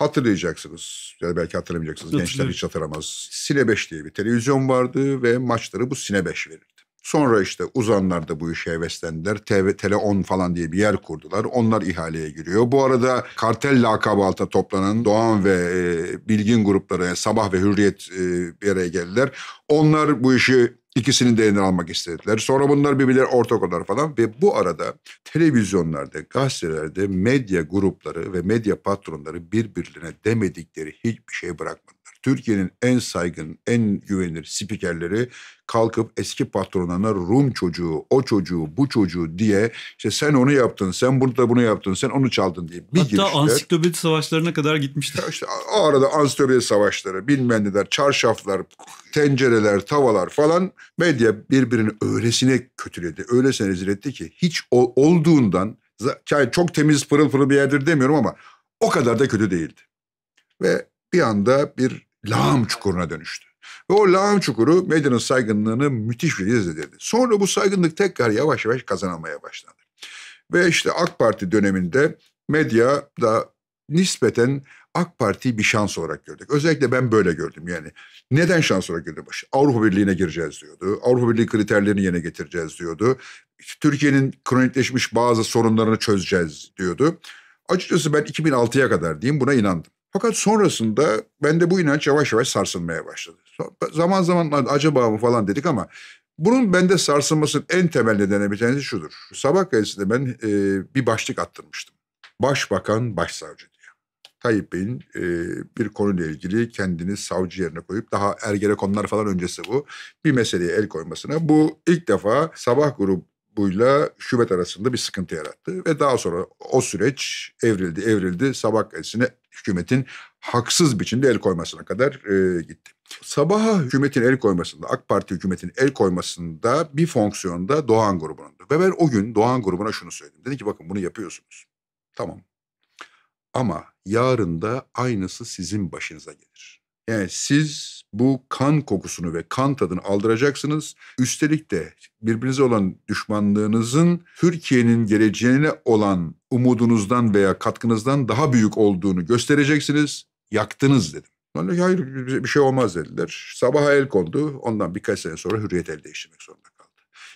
Hatırlayacaksınız ya da belki hatırlamayacaksınız. Gençler hiç hatırlamaz. Sine 5 diye bir televizyon vardı ve maçları bu Sine 5 verirdi. Sonra işte uzanlar da bu işe heveslendiler. TV, Tele 10 falan diye bir yer kurdular. Onlar ihaleye giriyor. Bu arada kartel lakabı altında toplanan Doğan ve e, Bilgin grupları yani Sabah ve Hürriyet e, bir araya geldiler. Onlar bu işi İkisinin de eline almak istediler. Sonra bunlar birbirleri ortak olar falan ve bu arada televizyonlarda, gazetelerde medya grupları ve medya patronları birbirlerine demedikleri hiçbir şey bırakmadı. Türkiye'nin en saygın, en güvenilir spikerleri kalkıp eski patronlarına Rum çocuğu, o çocuğu, bu çocuğu diye işte sen onu yaptın, sen bunu da bunu yaptın, sen onu çaldın diye bir Hatta girişler. ansiklopedi savaşlarına kadar gitmişti. İşte o arada ansiklopedi savaşları, bilmem neler, çarşaflar, tencereler, tavalar falan medya birbirini öylesine kötüledi, öylesine rezil etti ki hiç olduğundan yani çok temiz pırıl pırıl bir yerdir demiyorum ama o kadar da kötü değildi. Ve bir anda bir lağım çukuruna dönüştü. Ve o lağım çukuru medyanın saygınlığını müthiş bir izledi. Sonra bu saygınlık tekrar yavaş yavaş kazanılmaya başlandı. Ve işte AK Parti döneminde medya da nispeten AK Parti'yi bir şans olarak gördük. Özellikle ben böyle gördüm yani. Neden şans olarak gördüm? Avrupa Birliği'ne gireceğiz diyordu. Avrupa Birliği kriterlerini yerine getireceğiz diyordu. Türkiye'nin kronikleşmiş bazı sorunlarını çözeceğiz diyordu. Açıkçası ben 2006'ya kadar diyeyim buna inandım. Fakat sonrasında bende bu inanç yavaş yavaş sarsılmaya başladı. Zaman zaman acaba mı falan dedik ama bunun bende sarsılmasının en temel nedeni bir tanesi şudur. Sabah gazetesinde ben e, bir başlık attırmıştım. Başbakan, başsavcı diye. Tayyip Bey'in e, bir konuyla ilgili kendini savcı yerine koyup daha ergenekonlar falan öncesi bu bir meseleye el koymasına bu ilk defa sabah grup buyla şubet arasında bir sıkıntı yarattı. Ve daha sonra o süreç evrildi evrildi sabah gazetesine hükümetin haksız biçimde el koymasına kadar e, gitti. Sabaha hükümetin el koymasında, AK Parti hükümetin el koymasında bir fonksiyonda Doğan grubunundu. Ve ben o gün Doğan grubuna şunu söyledim. dedim ki bakın bunu yapıyorsunuz. Tamam. Ama yarın da aynısı sizin başınıza gelir. Yani e, siz bu kan kokusunu ve kan tadını aldıracaksınız. Üstelik de birbirinize olan düşmanlığınızın Türkiye'nin geleceğine olan umudunuzdan veya katkınızdan daha büyük olduğunu göstereceksiniz. Yaktınız dedim. Onlar hayır bir şey olmaz dediler. Sabaha el kondu. Ondan birkaç sene sonra hürriyet el değiştirmek zorunda kaldı.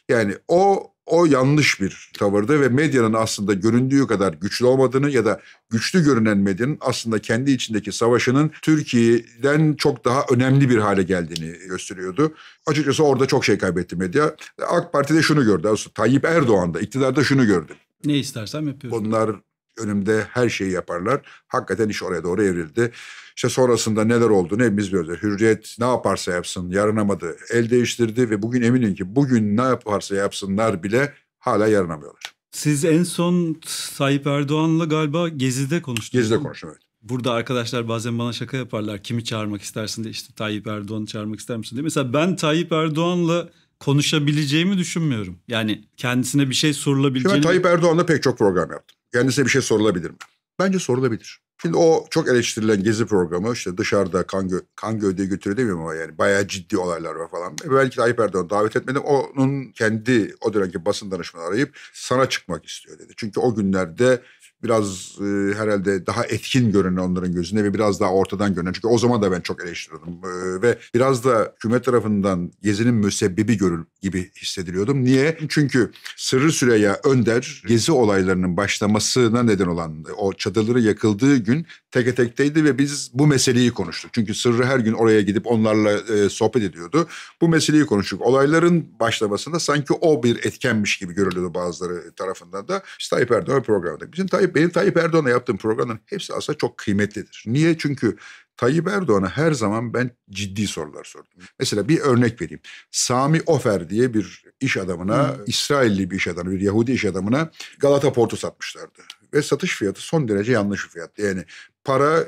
Yani o o yanlış bir tavırdı ve medyanın aslında göründüğü kadar güçlü olmadığını ya da güçlü görünen medyanın aslında kendi içindeki savaşının Türkiye'den çok daha önemli bir hale geldiğini gösteriyordu. Açıkçası orada çok şey kaybetti medya. AK Parti'de şunu gördü. aslında Tayyip Erdoğan da iktidarda şunu gördü. Ne istersen yapıyorum. Bunlar önümde her şeyi yaparlar. Hakikaten iş oraya doğru evrildi. İşte sonrasında neler oldu, ne hepimiz biliyoruz. Hürriyet ne yaparsa yapsın yarınamadı. El değiştirdi ve bugün eminim ki bugün ne yaparsa yapsınlar bile hala yarınamıyorlar. Siz en son Tayyip Erdoğan'la galiba Gezi'de konuştunuz. Gezi'de konuştum evet. Burada arkadaşlar bazen bana şaka yaparlar. Kimi çağırmak istersin diye işte Tayyip Erdoğan'ı çağırmak ister misin diye. Mesela ben Tayyip Erdoğan'la konuşabileceğimi düşünmüyorum. Yani kendisine bir şey sorulabileceğini... Şimdi ben Tayyip Erdoğan'la pek çok program yaptım. Kendisine bir şey sorulabilir mi? Bence sorulabilir. Şimdi o çok eleştirilen gezi programı işte dışarıda kan, gö kan gövdeyi götürüyor demiyorum ama yani bayağı ciddi olaylar var falan. E belki Tayyip Erdoğan davet etmedim. Onun kendi o dönemki basın danışmanı arayıp sana çıkmak istiyor dedi. Çünkü o günlerde biraz e, herhalde daha etkin görünen onların gözünde ve biraz daha ortadan görünen. Çünkü o zaman da ben çok eleştiriyordum e, ve biraz da hükümet tarafından Gezi'nin müsebbibi görül gibi hissediliyordum. Niye? Çünkü Sırrı Süreyya Önder Gezi olaylarının başlamasına neden olan o çadırları yakıldığı gün teke tekteydi ve biz bu meseleyi konuştuk. Çünkü Sırrı her gün oraya gidip onlarla e, sohbet ediyordu. Bu meseleyi konuştuk. Olayların başlamasında sanki o bir etkenmiş gibi görülüyordu bazıları tarafından da. İşte Tayyip Erdoğan programında. Bizim Tayyip benim Tayyip Erdoğan'a yaptığım programların hepsi aslında çok kıymetlidir. Niye? Çünkü Tayyip Erdoğan'a her zaman ben ciddi sorular sordum. Mesela bir örnek vereyim. Sami Ofer diye bir iş adamına, hmm. İsrailli bir iş adamı, bir Yahudi iş adamına Galata Port'u satmışlardı. Ve satış fiyatı son derece yanlış bir fiyattı. Yani para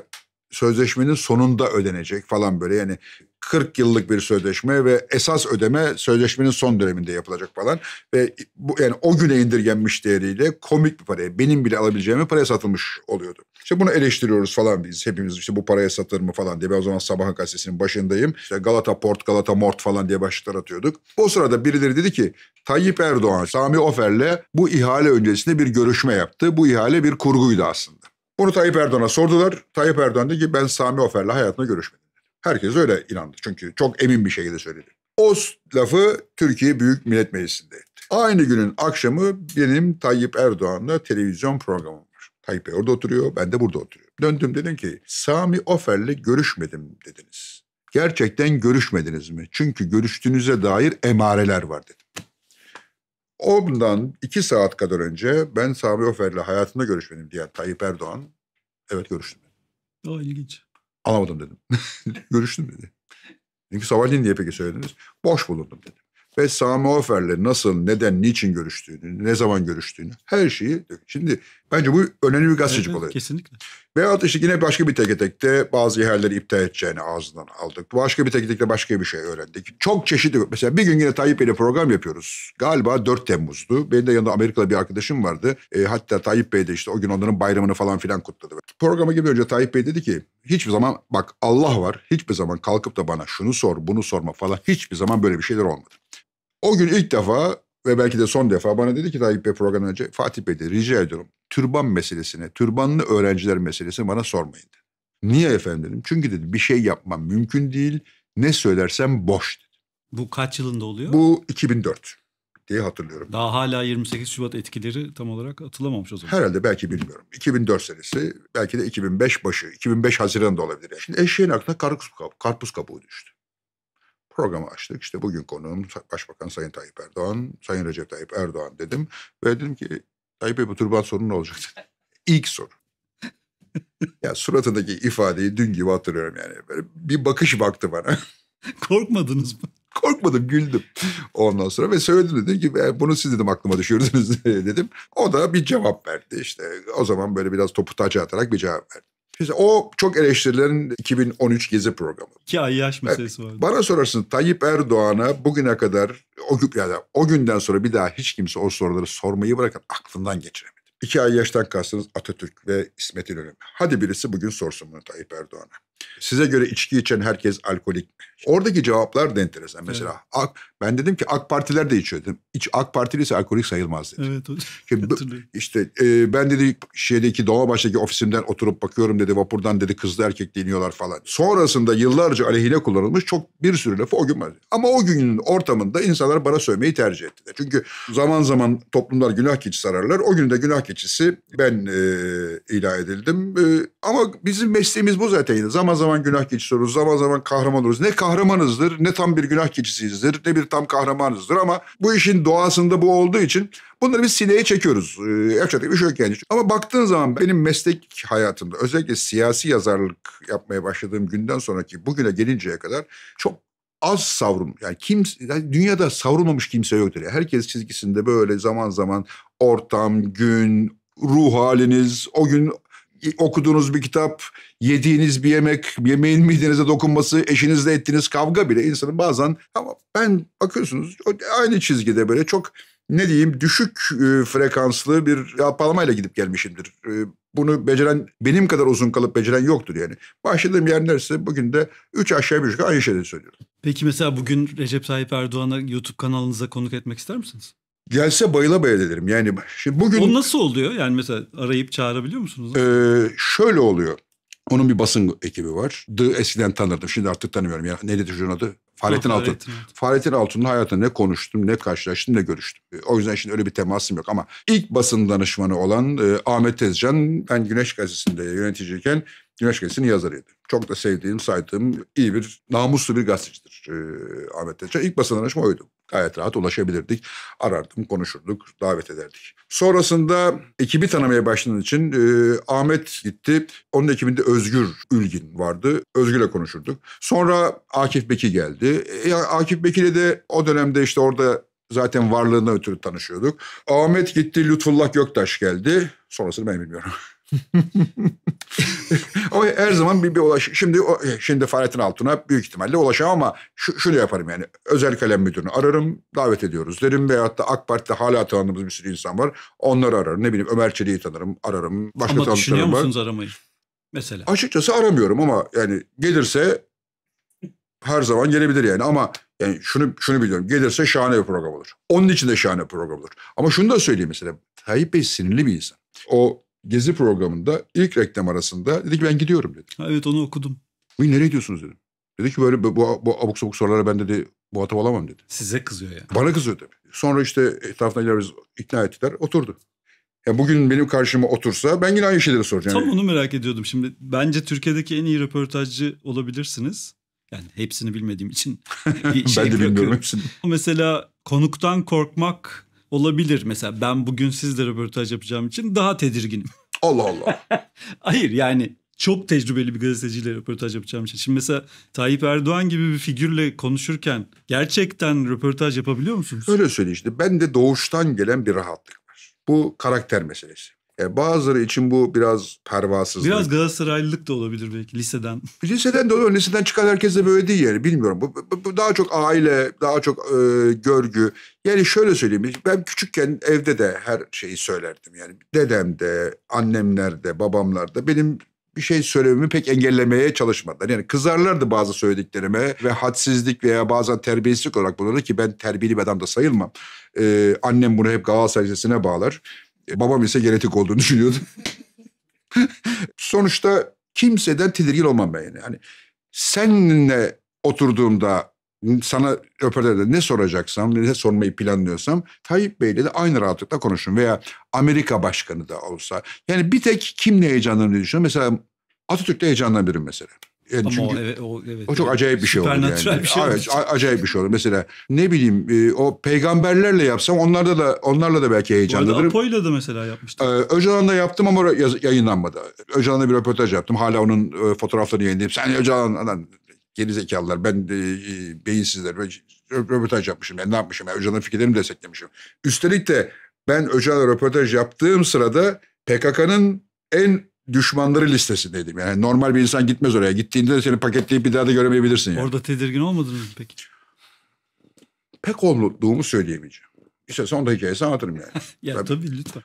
sözleşmenin sonunda ödenecek falan böyle yani 40 yıllık bir sözleşme ve esas ödeme sözleşmenin son döneminde yapılacak falan. Ve bu yani o güne indirgenmiş değeriyle komik bir paraya benim bile alabileceğim bir paraya satılmış oluyordu. İşte bunu eleştiriyoruz falan biz hepimiz işte bu paraya satılır mı falan diye. Ben o zaman Sabahın gazetesinin başındayım. İşte Galata Port, Galata Mort falan diye başlıklar atıyorduk. O sırada birileri dedi ki Tayyip Erdoğan, Sami Ofer'le bu ihale öncesinde bir görüşme yaptı. Bu ihale bir kurguydu aslında. Bunu Tayyip Erdoğan'a sordular. Tayyip Erdoğan dedi ki ben Sami Ofer'le hayatımda görüşmedim. Herkes öyle inandı. Çünkü çok emin bir şekilde söyledi. O lafı Türkiye Büyük Millet Meclisi'nde etti. Aynı günün akşamı benim Tayyip Erdoğan'la televizyon programım var. Tayyip Bey orada oturuyor, ben de burada oturuyorum. Döndüm dedim ki Sami Ofer'le görüşmedim dediniz. Gerçekten görüşmediniz mi? Çünkü görüştüğünüze dair emareler var dedim. Ondan iki saat kadar önce ben Sami Ofer'le hayatında görüşmedim diyen Tayyip Erdoğan, evet görüştüm. O ilginç. Anlamadım dedim. <laughs> Görüştüm dedi. Dedim ki Sabahleyin niye peki söylediniz? Boş bulundum dedim. Ve Sami Ofer'le nasıl, neden, niçin görüştüğünü, ne zaman görüştüğünü her şeyi. Şimdi bence bu önemli bir gazetecilik evet, olayı. Kesinlikle. Veyahut işte yine başka bir tek bazı ihaleleri iptal edeceğini ağzından aldık. Başka bir tek başka bir şey öğrendik. Çok çeşitli. Mesela bir gün yine Tayyip Bey'le program yapıyoruz. Galiba 4 Temmuz'du. Benim de yanında Amerika'da bir arkadaşım vardı. E, hatta Tayyip Bey de işte o gün onların bayramını falan filan kutladı. Programa gibi önce Tayyip Bey dedi ki hiçbir zaman bak Allah var hiçbir zaman kalkıp da bana şunu sor bunu sorma falan hiçbir zaman böyle bir şeyler olmadı. O gün ilk defa ve belki de son defa bana dedi ki Tayyip Bey program önce Fatih Bey de rica ediyorum türban meselesine, türbanlı öğrenciler meselesine bana sormayın dedi. Niye efendim dedim. Çünkü dedi bir şey yapmam mümkün değil. Ne söylersem boş dedi. Bu kaç yılında oluyor? Bu 2004 diye hatırlıyorum. Daha hala 28 Şubat etkileri tam olarak atılamamış o zaman. Herhalde belki bilmiyorum. 2004 senesi belki de 2005 başı, 2005 Haziran da olabilir. Yani. Şimdi eşeğin aklına karpuz kabuğu düştü programı açtık. İşte bugün konuğum Başbakan Sayın Tayyip Erdoğan, Sayın Recep Tayyip Erdoğan dedim. Ve dedim ki Tayyip Bey bu türban sorunu ne olacak? Dedi. <laughs> İlk soru. <laughs> ya suratındaki ifadeyi dün gibi hatırlıyorum yani. Böyle bir bakış baktı bana. <laughs> Korkmadınız mı? Korkmadım güldüm ondan sonra ve söyledim dedim ki bunu siz dedim aklıma düşürdünüz dedim. O da bir cevap verdi işte o zaman böyle biraz topu taca atarak bir cevap verdi. Şimdi o çok eleştirilen 2013 gezi programı. Ki yaş meselesi var. Bana sorarsın Tayyip Erdoğan'a bugüne kadar o, gün, yani o günden sonra bir daha hiç kimse o soruları sormayı bırakın aklından geçiremedi. İki ay yaştan kastınız Atatürk ve İsmet İnönü. Hadi birisi bugün sorsun bunu Tayyip Erdoğan'a. Size göre içki içen herkes alkolik mi? Oradaki cevaplar da enteresan. Mesela evet. AK, ben dedim ki AK Partiler de içiyor dedim. İç, AK Partili ise alkolik sayılmaz dedi. Evet hocam. Şimdi, işte e, ben dedi şeydeki Doğabaş'taki ofisimden oturup bakıyorum dedi. Vapurdan dedi kızlı erkek iniyorlar falan. Sonrasında yıllarca aleyhine kullanılmış çok bir sürü lafı o gün var. Ama o günün ortamında insanlar bana söylemeyi tercih ettiler. Çünkü zaman zaman toplumlar günah keçi sararlar. O gün de günah keçisi ben e, ilah edildim. E, ama bizim mesleğimiz bu zaten. Zaman Zaman zaman günah keçisi oluruz, zaman zaman kahraman oluruz. Ne kahramanızdır, ne tam bir günah keçisiyizdir, ne bir tam kahramanızdır ama bu işin doğasında bu olduğu için bunları biz sineye çekiyoruz. Ee, bir şey yok yani. Ama baktığın zaman benim meslek hayatımda özellikle siyasi yazarlık yapmaya başladığım günden sonraki bugüne gelinceye kadar çok az savrun yani kim yani dünyada savrulmamış kimse yoktur. Yani herkes çizgisinde böyle zaman zaman ortam, gün, ruh haliniz, o gün okuduğunuz bir kitap, yediğiniz bir yemek, yemeğin midenize dokunması, eşinizle ettiğiniz kavga bile insanın bazen ama ben bakıyorsunuz aynı çizgide böyle çok ne diyeyim düşük e, frekanslı bir yapalamayla gidip gelmişimdir. E, bunu beceren benim kadar uzun kalıp beceren yoktur yani. Başladığım yer neresi bugün de 3 aşağı 1 yukarı aynı şeyleri söylüyorum. Peki mesela bugün Recep Tayyip Erdoğan'a YouTube kanalınıza konuk etmek ister misiniz? Gelse bayıla bayıla derim. Yani şimdi bugün... O nasıl oluyor? Yani mesela arayıp çağırabiliyor musunuz? E, şöyle oluyor. Onun bir basın ekibi var. The eskiden tanırdım. Şimdi artık tanımıyorum. Ya, dedi çocuğun adı? Fahrettin Altun. Fahrettin, Fahrettin Altun'la hayatında ne konuştum, ne karşılaştım, ne görüştüm. Ee, o yüzden şimdi öyle bir temasım yok ama ilk basın danışmanı olan e, Ahmet Tezcan ben Güneş Gazetesi'nde yöneticiyken Güneş Gazetesi'nin yazarıydı. Çok da sevdiğim, saydığım iyi bir, namuslu bir gazetecidir e, Ahmet Teçer. İlk basın araşım oydu. Gayet rahat ulaşabilirdik. Arardım, konuşurduk, davet ederdik. Sonrasında ekibi tanımaya başladığım için e, Ahmet gitti. Onun ekibinde Özgür Ülgin vardı. Özgür'le konuşurduk. Sonra Akif Beki geldi. E, Akif Beki'yle de o dönemde işte orada zaten varlığına ötürü tanışıyorduk. Ahmet gitti, Lütfullah Göktaş geldi. Sonrasını ben bilmiyorum. <laughs> o her zaman bir, bir ulaş. Şimdi o, e, şimdi Fahrettin Altun'a büyük ihtimalle ulaşamam ama şu, şunu yaparım yani. Özel kalem müdürünü ararım, davet ediyoruz derim. Veyahut da AK Parti'de hala tanıdığımız bir sürü insan var. Onları ararım. Ne bileyim Ömer Çelik'i tanırım, ararım. Başka ama düşünüyor musunuz var. aramayı? Mesela. Açıkçası aramıyorum ama yani gelirse her zaman gelebilir yani ama yani şunu şunu biliyorum. Gelirse şahane bir program olur. Onun için de şahane bir program olur. Ama şunu da söyleyeyim mesela. Tayyip Bey sinirli bir insan. O Gezi programında ilk reklam arasında dedi ki ben gidiyorum dedi. Ha, evet onu okudum. Bu nereye gidiyorsunuz dedim. Dedi ki böyle bu, bu abuk sabuk sorulara ben dedi muhatap olamam dedi. Size kızıyor ya. Yani. Bana kızıyor dedi. Sonra işte etrafındakiler biz ikna ettiler oturdu. Yani bugün benim karşıma otursa ben yine aynı şeyleri soracağım. Tam onu merak ediyordum şimdi. Bence Türkiye'deki en iyi röportajcı olabilirsiniz. Yani hepsini bilmediğim için. <laughs> Bir şey ben de bilmiyorum hepsini. Mesela konuktan korkmak olabilir. Mesela ben bugün sizle röportaj yapacağım için daha tedirginim. <laughs> Allah Allah. <laughs> Hayır yani çok tecrübeli bir gazeteciyle röportaj yapacağım için. Şimdi mesela Tayyip Erdoğan gibi bir figürle konuşurken gerçekten röportaj yapabiliyor musunuz? Öyle söyle işte. Ben de doğuştan gelen bir rahatlık var. Bu karakter meselesi. E, bazıları için bu biraz pervasızlık. Biraz Galatasaraylılık da olabilir belki liseden. <laughs> Liseden de olur. Liseden çıkan herkes de böyle değil yani bilmiyorum. Bu, bu, bu daha çok aile, daha çok e, görgü. Yani şöyle söyleyeyim. Ben küçükken evde de her şeyi söylerdim. Yani dedem de, annemler de, babamlar da benim bir şey söylememi pek engellemeye çalışmadılar. Yani kızarlardı bazı söylediklerime ve hadsizlik veya bazen terbiyesizlik olarak bulunur ki ben terbiyeli bir adam da sayılmam. Ee, annem bunu hep Galatasaray Lisesi'ne bağlar. E, babam ise genetik olduğunu <laughs> düşünüyordu. Sonuçta kimseden tedirgin olmam ben yani. Hani seninle oturduğumda sana röportajda ne soracaksam, ne sormayı planlıyorsam Tayyip Bey'le de aynı rahatlıkla konuşurum. Veya Amerika Başkanı da olsa. Yani bir tek kimle heyecanlanır diye düşünüyorum. Mesela Atatürk Atatürk'te heyecanlanabilirim mesela. Yani e, Ama çünkü o, evet, o, evet, o çok acayip bir şey oldu yani. Bir şey evet, oldu. acayip bir şey oldu. Mesela ne bileyim e, o peygamberlerle yapsam onlarda da onlarla da belki heyecanlandırırım. Apo'yla da mesela yapmıştım. Ee, Öcalan'da yaptım ama yayınlanmadı. Öcalan'da bir röportaj yaptım. Hala onun e, fotoğraflarını yayınlayıp sen Öcalan geri zekalılar ben e, beyinsizler röportaj yapmışım. Yani ne yapmışım? Yani Öcalan'ın fikirlerini desteklemişim. Üstelik de ben Öcalan'la röportaj yaptığım sırada PKK'nın en düşmanları listesi dedim. Yani normal bir insan gitmez oraya. Gittiğinde de seni paketleyip bir daha da göremeyebilirsin. Yani. Orada tedirgin olmadınız mı peki? Pek olduğumu söyleyemeyeceğim. İşte son hikayesi anlatırım yani. <laughs> ya tabii. tabii lütfen.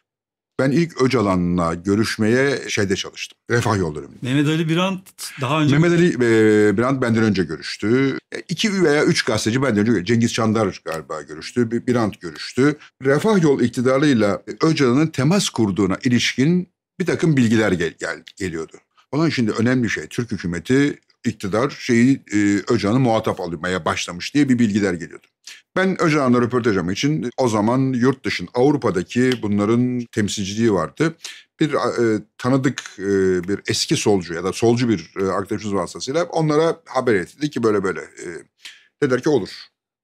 Ben ilk Öcalan'la görüşmeye şeyde çalıştım. Refah Yol döneminde. Mehmet Ali Birant daha önce... Mehmet Ali e, Birant benden önce görüştü. E, iki veya üç gazeteci benden önce Cengiz Çandar galiba görüştü. Birant görüştü. Refah Yol iktidarıyla Öcalan'ın temas kurduğuna ilişkin bir takım bilgiler gel, gel, geliyordu. Onun şimdi önemli şey Türk hükümeti iktidar şeyi e, Öcalan'ı muhatap almaya başlamış diye bir bilgiler geliyordu. Ben Öcalan'la röportajım için o zaman yurt dışın Avrupa'daki bunların temsilciliği vardı. Bir e, tanıdık e, bir eski solcu ya da solcu bir e, arkadaşımız vasıtasıyla onlara haber etti ki böyle böyle. E, dediler ki olur.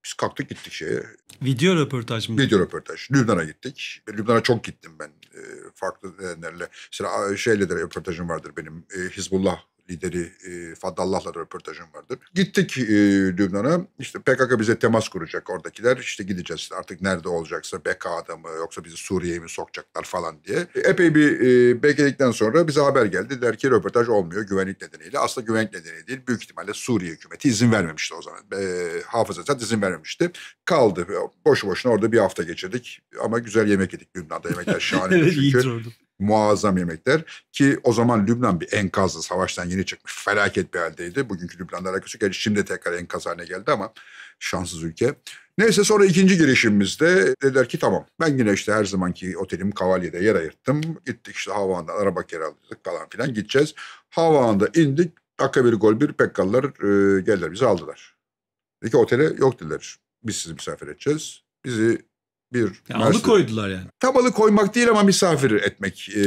Biz kalktık gittik şeye. Video röportaj mı? Video röportaj. Lübnan'a gittik. Lübnan'a çok gittim ben farklı nedenlerle. Mesela şeyle de röportajım vardır benim. Hizbullah lideri e, Fadallah'la röportajım vardır. Gittik e, Lübnan'a. İşte PKK bize temas kuracak oradakiler. İşte gideceğiz artık nerede olacaksa BK adamı yoksa bizi Suriye'ye mi sokacaklar falan diye. Epey bir e, bekledikten sonra bize haber geldi. Der ki röportaj olmuyor güvenlik nedeniyle. Aslında güvenlik nedeni değil. Büyük ihtimalle Suriye hükümeti izin vermemişti o zaman. E, Hafız Esad izin vermemişti. Kaldı. Boşu boşuna orada bir hafta geçirdik. Ama güzel yemek yedik Lübnan'da. Yemekler <laughs> şahane çünkü muazzam yemekler ki o zaman Lübnan bir enkazdı savaştan yeni çıkmış felaket bir haldeydi. Bugünkü Lübnan'la alakası yok. Şimdi tekrar enkaz haline geldi ama şanssız ülke. Neyse sonra ikinci girişimizde dediler ki tamam ben yine işte her zamanki otelim Kavalye'de yer ayırttım. Gittik işte havaalanından araba aldık falan filan gideceğiz. Havaalanında indik dakika bir gol bir Pekkalılar e, geldiler bizi aldılar. Dedi ki otele yok dediler biz sizi misafir edeceğiz. Bizi bir yani Mercedes. koydular yani. Tam koymak değil ama misafir etmek e,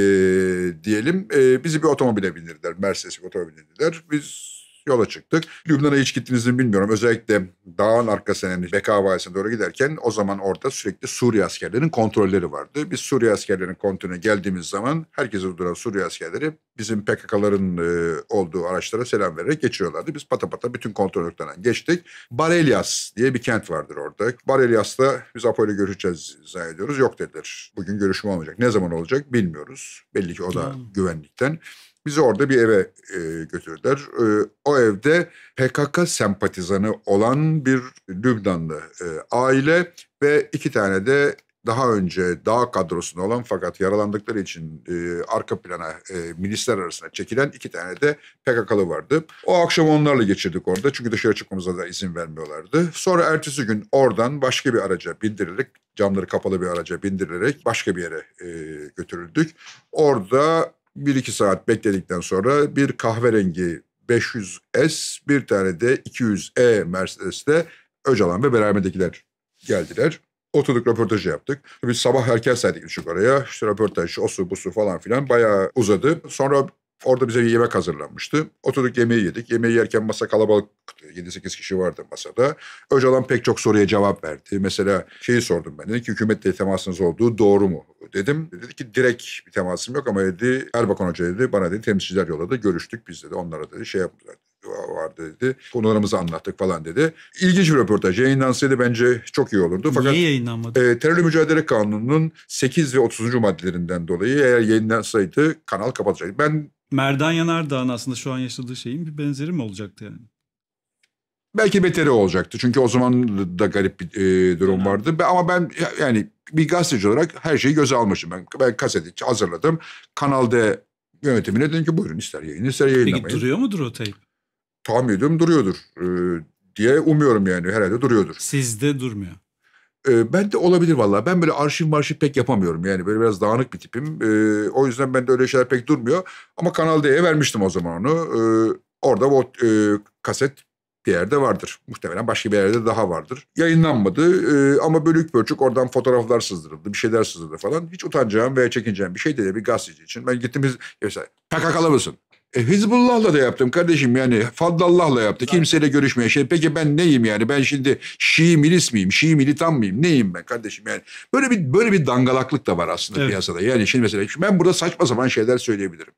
diyelim. E, bizi bir otomobile bindirdiler. Mercedes otomobile bindirdiler. Biz Yola çıktık. Lübnan'a hiç gittiniz mi bilmiyorum. Özellikle dağın arkasına yani Beka Vadisi'ne doğru giderken o zaman orada sürekli Suriye askerlerinin kontrolleri vardı. Biz Suriye askerlerinin kontrolüne geldiğimiz zaman herkesi duran Suriye askerleri bizim PKK'ların e, olduğu araçlara selam vererek geçiyorlardı. Biz pata pata bütün kontrol noktalarından geçtik. Barelyas diye bir kent vardır orada. Barelyas'ta biz Apo ile görüşeceğiz zannediyoruz. Yok dediler. Bugün görüşme olmayacak. Ne zaman olacak bilmiyoruz. Belli ki o da hmm. güvenlikten. Bizi orada bir eve e, götürdüler. E, o evde PKK sempatizanı olan bir Lübnanlı e, aile ve iki tane de daha önce dağ kadrosunda olan fakat yaralandıkları için e, arka plana e, milisler arasına çekilen iki tane de PKK'lı vardı. O akşam onlarla geçirdik orada çünkü dışarı çıkmamıza da izin vermiyorlardı. Sonra ertesi gün oradan başka bir araca bindirilerek camları kapalı bir araca bindirilerek başka bir yere e, götürüldük. Orada bir iki saat bekledikten sonra bir kahverengi 500S bir tane de 200E Mercedes'te Öcalan ve beraberdekiler geldiler. Oturduk röportajı yaptık. Biz sabah erken saatte gittik oraya. İşte röportaj, o su bu su falan filan bayağı uzadı. Sonra Orada bize bir yemek hazırlanmıştı. Oturduk yemeği yedik. Yemeği yerken masa kalabalık, 7-8 kişi vardı masada. Öcalan pek çok soruya cevap verdi. Mesela şeyi sordum ben. Dedi ki hükümetle temasınız olduğu doğru mu? Dedim. Dedi ki direkt bir temasım yok ama dedi Erbakan Hoca dedi bana dedi temsilciler yolladı. Görüştük biz dedi. Onlara dedi şey yaptılar vardı dedi. Konularımızı anlattık falan dedi. İlginç bir röportaj. Yayınlansaydı bence çok iyi olurdu. Fakat, Niye yayınlanmadı? E, terörle mücadele kanununun 8 ve 30. maddelerinden dolayı eğer yayınlansaydı kanal kapatacaktı. Ben Merdan Yanardağ'ın aslında şu an yaşadığı şeyin bir benzeri mi olacaktı yani? Belki beteri olacaktı. Çünkü o zaman da garip bir e, durum evet. vardı. Ama ben yani bir gazeteci olarak her şeyi göze almışım. Ben, ben kaseti hazırladım. Kanal D yönetimine dedim ki buyurun ister yayın ister yayınlamayın. Peki duruyor mudur o teyp? Tahmin ediyorum duruyordur ee, diye umuyorum yani herhalde duruyordur. Sizde durmuyor. E, ben de olabilir vallahi. Ben böyle arşiv marşiv pek yapamıyorum. Yani böyle biraz dağınık bir tipim. E, o yüzden ben de öyle şeyler pek durmuyor. Ama Kanal D'ye vermiştim o zaman onu. E, orada o e, kaset bir yerde vardır. Muhtemelen başka bir yerde daha vardır. Yayınlanmadı e, ama bölük pörçük oradan fotoğraflar sızdırıldı, bir şeyler sızdırıldı falan. Hiç utanacağım veya çekineceğim bir şey değil bir gazeteci için. Ben gittiğimiz mesela PKK'lı mısın? E, Hizbullah'la da yaptım kardeşim yani Fadlallah'la yaptı. Kimseyle görüşmeye şey. Peki ben neyim yani? Ben şimdi Şii milis miyim? Şii militan mıyım? Neyim ben kardeşim yani? Böyle bir böyle bir dangalaklık da var aslında evet. piyasada. Yani şimdi mesela şimdi ben burada saçma sapan şeyler söyleyebilirim.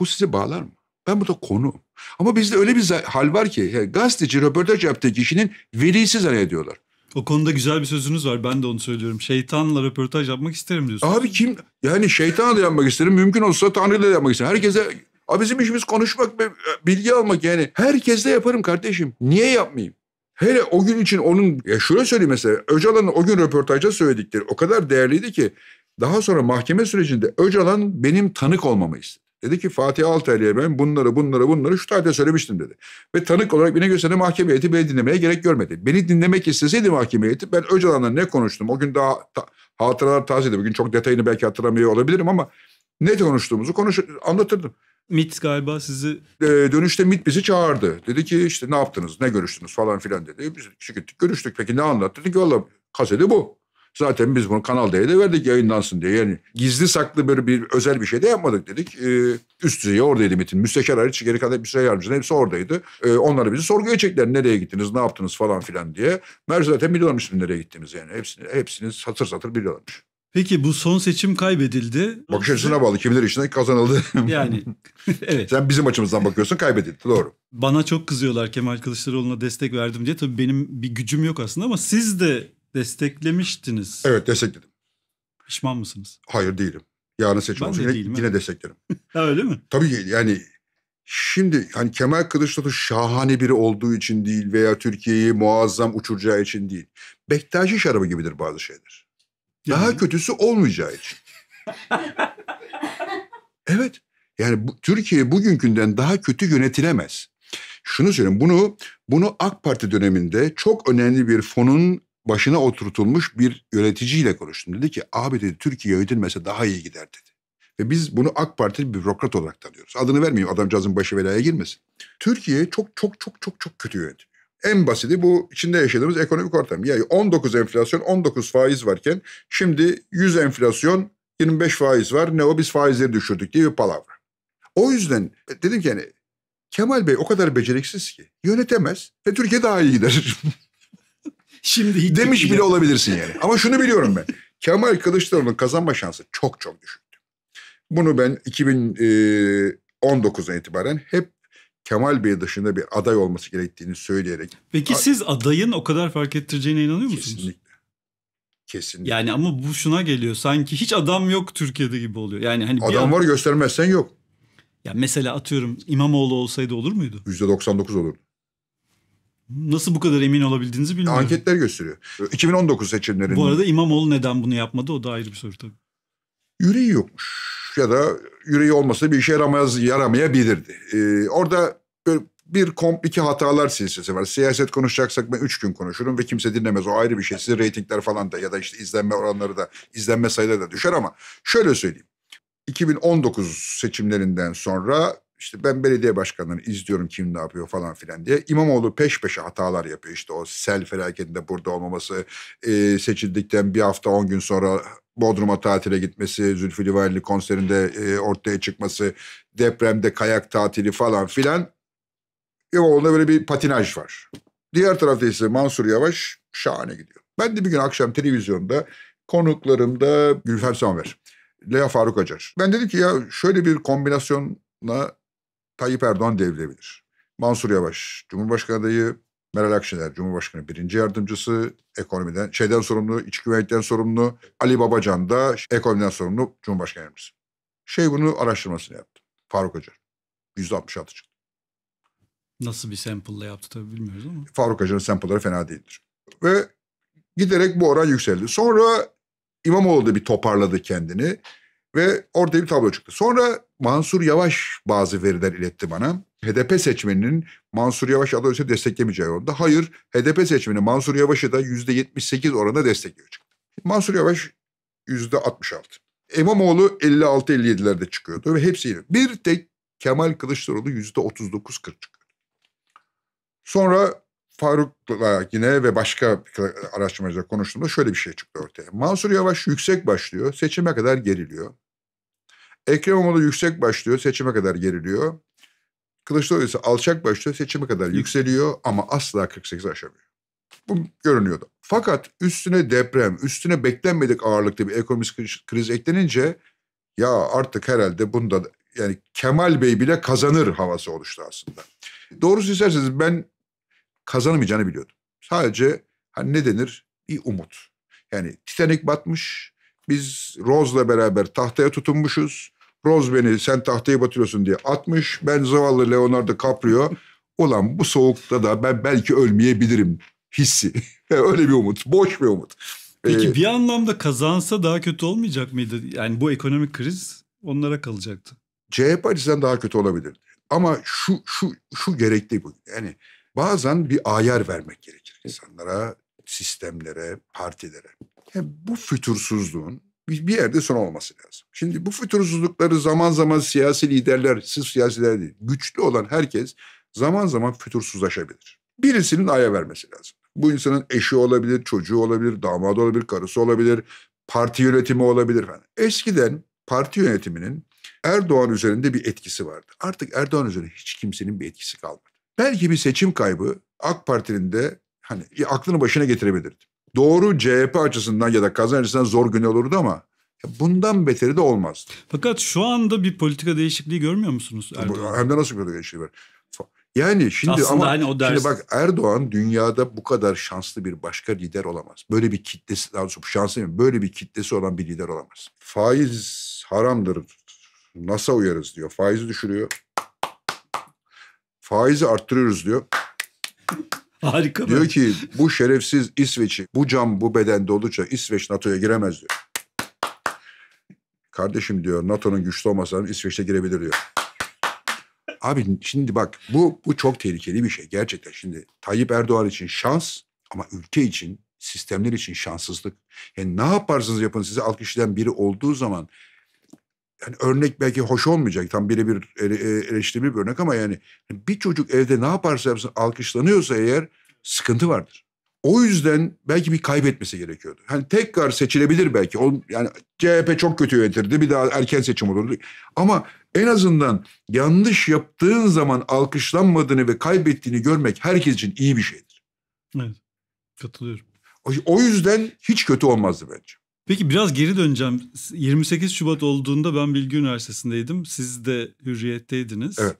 Bu sizi bağlar mı? Ben burada konu. Ama bizde öyle bir hal var ki yani gazeteci röportaj yaptığı kişinin velisi zannediyorlar. O konuda güzel bir sözünüz var. Ben de onu söylüyorum. Şeytanla röportaj yapmak isterim diyorsun. Abi kim? Yani şeytanla yapmak isterim. Mümkün olsa Tanrı'yla yapmak isterim. Herkese A bizim işimiz konuşmak ve e, bilgi almak yani. Herkesle yaparım kardeşim. Niye yapmayayım? Hele o gün için onun ya şöyle söyleyeyim mesela Öcalan'ın o gün röportajda söyledikleri o kadar değerliydi ki daha sonra mahkeme sürecinde Öcalan benim tanık olmamı istedi. Dedi ki Fatih Altaylı'ya ben bunları bunları bunları şu tarihte söylemiştim dedi. Ve tanık olarak beni gösteren mahkeme heyeti beni dinlemeye gerek görmedi. Beni dinlemek isteseydi mahkeme heyeti ben Öcalan'la ne konuştum o gün daha ta, hatıralar tazeydi. Bugün çok detayını belki hatırlamıyor olabilirim ama ne konuştuğumuzu konuş anlatırdım. MIT galiba sizi... E, dönüşte MIT bizi çağırdı. Dedi ki işte ne yaptınız, ne görüştünüz falan filan dedi. Biz gittik görüştük. Peki ne anlattı? Dedi ki valla kaseti bu. Zaten biz bunu Kanal D'ye de verdik yayınlansın diye. Yani gizli saklı bir bir özel bir şey de yapmadık dedik. Ee, üst düzey oradaydı Metin. Müsteşar hariç geri kalan bir müsteşar yardımcının hepsi oradaydı. Ee, onları bizi sorguya çektiler. Nereye gittiniz, ne yaptınız falan filan diye. Meğer zaten biliyorlarmış nereye gittiğimiz yani. Hepsini, hepsini satır satır biliyorlarmış. Peki bu son seçim kaybedildi. Bakış açısına bağlı. Kimler için? kazanıldı. <laughs> Yani <laughs> evet. Sen bizim açımızdan bakıyorsun kaybedildi. Doğru. Bana çok kızıyorlar Kemal Kılıçdaroğlu'na destek verdim diye. Tabii benim bir gücüm yok aslında ama siz de desteklemiştiniz. Evet destekledim. Pişman mısınız? Hayır değilim. Yarın seçim ben olsun de yine, yine desteklerim. <laughs> ha, öyle mi? Tabii yani Şimdi hani Kemal Kılıçdaroğlu şahane biri olduğu için değil veya Türkiye'yi muazzam uçuracağı için değil. Bektaşi şarabı gibidir bazı şeyler. Daha yani. kötüsü olmayacağı için. <laughs> evet. Yani bu, Türkiye bugünkünden daha kötü yönetilemez. Şunu söyleyeyim bunu bunu AK Parti döneminde çok önemli bir fonun başına oturtulmuş bir yöneticiyle konuştum. Dedi ki abi dedi Türkiye yönetilmese daha iyi gider dedi. Ve biz bunu AK Partili bürokrat olarak tanıyoruz. Adını vermeyeyim adamcağızın başı velaya girmesin. Türkiye çok çok çok çok çok kötü yönetim. En basiti bu içinde yaşadığımız ekonomik ortam. Yani 19 enflasyon 19 faiz varken şimdi 100 enflasyon 25 faiz var. Ne o biz faizleri düşürdük diye bir palavra. O yüzden e, dedim ki yani Kemal Bey o kadar beceriksiz ki yönetemez ve Türkiye daha iyi gider. <laughs> Şimdi demiş bile olabilirsin yani. Ama şunu biliyorum ben. Kemal Kılıçdaroğlu'nun kazanma şansı çok çok düşüktü. Bunu ben 2019'a e, itibaren hep Kemal Bey dışında bir aday olması gerektiğini söyleyerek. Peki siz adayın o kadar fark ettireceğine inanıyor musunuz? Kesinlikle. Kesinlikle. Yani ama bu şuna geliyor sanki hiç adam yok Türkiye'de gibi oluyor. Yani hani adam an... var göstermezsen yok. Ya mesela atıyorum İmamoğlu olsaydı olur muydu? %99 olurdu. Nasıl bu kadar emin olabildiğinizi bilmiyorum. Anketler gösteriyor. 2019 seçimlerinde. Bu arada İmamoğlu neden bunu yapmadı o da ayrı bir soru tabii. Yüreği yokmuş ya da yüreği olmasa bir işe yaramaz, yaramayabilirdi. Ee, orada bir komp iki hatalar silsilesi var. Siyaset konuşacaksak ben üç gün konuşurum ve kimse dinlemez. O ayrı bir şey. Size reytingler falan da ya da işte izlenme oranları da, izlenme sayıları da düşer ama şöyle söyleyeyim. 2019 seçimlerinden sonra işte ben belediye başkanlarını izliyorum kim ne yapıyor falan filan diye. İmamoğlu peş peşe hatalar yapıyor. işte o sel felaketinde burada olmaması, e, seçildikten bir hafta on gün sonra Bodrum'a tatile gitmesi, Zülfü Livaneli konserinde e, ortaya çıkması, depremde kayak tatili falan filan. İmamoğlu'nda e, böyle bir patinaj var. Diğer tarafta ise Mansur Yavaş şahane gidiyor. Ben de bir gün akşam televizyonda konuklarımda Gülfer Samver, Lea Faruk Acar. Ben dedim ki ya şöyle bir kombinasyonla Tayyip Erdoğan devrilebilir. Mansur Yavaş Cumhurbaşkanı adayı, Meral Akşener Cumhurbaşkanı birinci yardımcısı, ekonomiden şeyden sorumlu, iç güvenlikten sorumlu, Ali Babacan da ekonomiden sorumlu Cumhurbaşkanı yardımcısı. Şey bunu araştırmasını yaptı. Faruk Hoca. %66 çıktı. Nasıl bir sample'la yaptı tabii bilmiyoruz ama. Faruk Hoca'nın sample'ları fena değildir. Ve giderek bu oran yükseldi. Sonra İmamoğlu da bir toparladı kendini ve orada bir tablo çıktı. Sonra Mansur Yavaş bazı veriler iletti bana. HDP seçmeninin Mansur Yavaş aday olsa desteklemeyeceği orada. Hayır HDP seçmeni Mansur Yavaş'ı da %78 oranında destekliyor çıktı. Mansur Yavaş %66. Emamoğlu 56-57'lerde çıkıyordu ve hepsi yine. Bir tek Kemal Kılıçdaroğlu %39-40 çıkıyor. Sonra Faruk'la yine ve başka araştırmacılar konuştuğumda şöyle bir şey çıktı ortaya. Mansur Yavaş yüksek başlıyor, seçime kadar geriliyor. Ekrem İmamoğlu yüksek başlıyor seçime kadar geriliyor. Kılıçdaroğlu ise alçak başlıyor seçime kadar yükseliyor ama asla 48 aşamıyor. Bu görünüyordu. Fakat üstüne deprem, üstüne beklenmedik ağırlıkta bir ekonomik kriz, kriz eklenince ya artık herhalde bunda yani Kemal Bey bile kazanır havası oluştu aslında. Doğrusu isterseniz ben kazanamayacağını biliyordum. Sadece hani ne denir? Bir umut. Yani Titanic batmış, biz Rose'la beraber tahtaya tutunmuşuz. Rose beni sen tahtayı batırıyorsun diye atmış. Ben zavallı Leonardo Caprio <laughs> Ulan bu soğukta da ben belki ölmeyebilirim hissi. <laughs> Öyle bir umut. Boş bir umut. Peki ee, bir anlamda kazansa daha kötü olmayacak mıydı? Yani bu ekonomik kriz onlara kalacaktı. CHP açısından daha kötü olabilirdi. Ama şu şu şu gerekli bu. Yani bazen bir ayar vermek gerekir insanlara, sistemlere, partilere. Yani e, bu fütursuzluğun bir yerde son olması lazım. Şimdi bu fütursuzlukları zaman zaman siyasi liderler, siz siyasiler değil, güçlü olan herkes zaman zaman fütursuzlaşabilir. Birisinin aya vermesi lazım. Bu insanın eşi olabilir, çocuğu olabilir, damadı olabilir, karısı olabilir, parti yönetimi olabilir falan. Eskiden parti yönetiminin Erdoğan üzerinde bir etkisi vardı. Artık Erdoğan üzerinde hiç kimsenin bir etkisi kalmadı. Belki bir seçim kaybı AK Parti'nin de hani aklını başına getirebilirdi doğru CHP açısından ya da kazan açısından zor gün olurdu ama bundan beteri de olmaz. Fakat şu anda bir politika değişikliği görmüyor musunuz Erdoğan? Hem de nasıl bir değişikliği var? Yani şimdi Aslında ama hani o ders... şimdi bak Erdoğan dünyada bu kadar şanslı bir başka lider olamaz. Böyle bir kitlesi daha doğrusu şanslı mı? Böyle bir kitlesi olan bir lider olamaz. Faiz haramdır. NASA uyarız diyor. Faizi düşürüyor. Faizi arttırıyoruz diyor. Harika. Diyor ki bu şerefsiz İsveç'i bu cam bu bedende dolunca İsveç NATO'ya giremez diyor. Kardeşim diyor NATO'nun güçlü olmasa İsveç'te girebilir diyor. Abi şimdi bak bu bu çok tehlikeli bir şey gerçekten. Şimdi Tayyip Erdoğan için şans ama ülke için sistemler için şanssızlık. Yani e ne yaparsınız yapın size alt kişiden biri olduğu zaman yani örnek belki hoş olmayacak tam birebir e, eleştirili bir örnek ama yani bir çocuk evde ne yaparsa yapsın alkışlanıyorsa eğer sıkıntı vardır. O yüzden belki bir kaybetmesi gerekiyordu. Hani tekrar seçilebilir belki. O, yani CHP çok kötü yönetirdi. Bir daha erken seçim olurdu. Ama en azından yanlış yaptığın zaman alkışlanmadığını ve kaybettiğini görmek herkes için iyi bir şeydir. Evet. Katılıyorum. O yüzden hiç kötü olmazdı bence. Peki biraz geri döneceğim. 28 Şubat olduğunda ben Bilgi Üniversitesi'ndeydim. Siz de Hürriyet'teydiniz. Evet.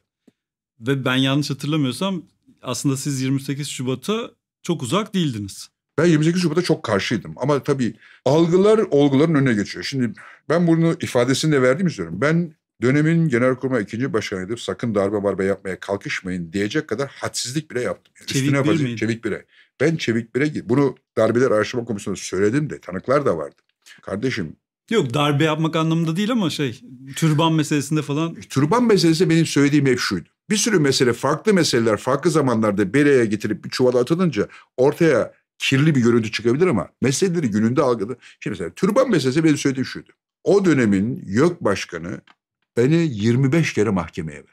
Ve ben yanlış hatırlamıyorsam aslında siz 28 Şubat'a çok uzak değildiniz. Ben 28 Şubat'a çok karşıydım. Ama tabii algılar olguların önüne geçiyor. Şimdi ben bunu ifadesini de verdiğimi söylüyorum. Ben dönemin genelkurmay ikinci başkanıydı. Sakın darbe barbe yapmaya kalkışmayın diyecek kadar hadsizlik bile yaptım. Yani çevik Üstüne bir miydi? Çevik bire. Ben çevik bire bunu darbeler araştırma Komisyonu söyledim de tanıklar da vardı. Kardeşim Yok darbe yapmak anlamında değil ama şey türban meselesinde falan. E, türban meselesi benim söylediğim hep şuydu. Bir sürü mesele farklı meseleler farklı zamanlarda bir getirip bir çuvala atılınca ortaya kirli bir görüntü çıkabilir ama meseleleri gününde algıladı. Şimdi mesela türban meselesi benim söylediğim şuydu. O dönemin YÖK başkanı beni 25 kere mahkemeye verdi.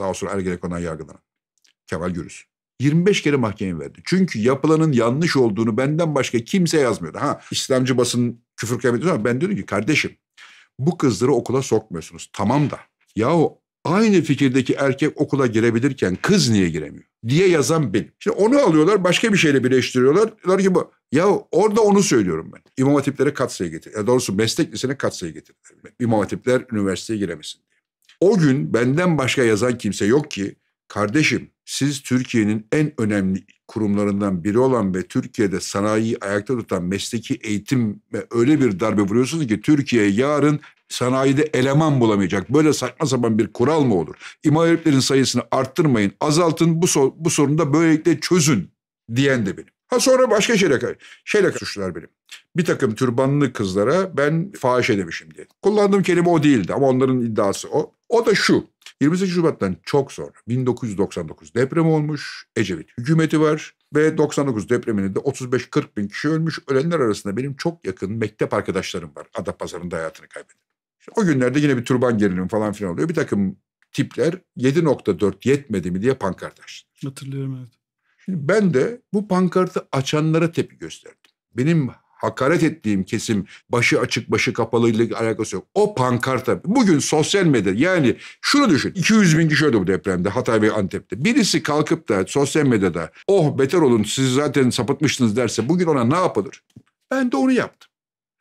Daha sonra Ergenekon'dan yargılanan. Kemal Gürüz. 25 kere mahkeme verdi. Çünkü yapılanın yanlış olduğunu benden başka kimse yazmıyordu. Ha İslamcı basın küfür kıyameti ama ben dedim ki kardeşim bu kızları okula sokmuyorsunuz. Tamam da yahu aynı fikirdeki erkek okula girebilirken kız niye giremiyor diye yazan benim. Şimdi onu alıyorlar başka bir şeyle birleştiriyorlar. Diyorlar ki bu. Ya orada onu söylüyorum ben. İmam Hatipleri katsayı getir. Ya doğrusu meslek lisesine katsayı getirdiler. İmam Hatipler üniversiteye giremesin diye. O gün benden başka yazan kimse yok ki kardeşim siz Türkiye'nin en önemli kurumlarından biri olan ve Türkiye'de sanayiyi ayakta tutan mesleki eğitim ve öyle bir darbe vuruyorsunuz ki Türkiye yarın sanayide eleman bulamayacak. Böyle saçma sapan bir kural mı olur? İmalatörlerin sayısını arttırmayın, azaltın bu, so bu sorunu da böylelikle çözün diyen de benim. Ha sonra başka şeyle, şeyle suçlar benim. Bir takım türbanlı kızlara ben fahişe demişim diye. Kullandığım kelime o değildi ama onların iddiası o. O da şu. 28 Şubat'tan çok sonra 1999 deprem olmuş. Ecevit hükümeti var. Ve 99 depreminde de 35-40 bin kişi ölmüş. Ölenler arasında benim çok yakın mektep arkadaşlarım var. Adapazarı'nda hayatını kaybeden. İşte o günlerde yine bir turban gerilimi falan filan oluyor. Bir takım tipler 7.4 yetmedi mi diye pankart açtı. Hatırlıyorum evet. Şimdi ben de bu pankartı açanlara tepki gösterdim. Benim hakaret ettiğim kesim başı açık başı kapalı ile alakası yok. O pankarta bugün sosyal medya yani şunu düşün 200 bin kişi öldü bu depremde Hatay ve Antep'te. Birisi kalkıp da sosyal medyada oh beter olun siz zaten sapıtmıştınız derse bugün ona ne yapılır? Ben de onu yaptım.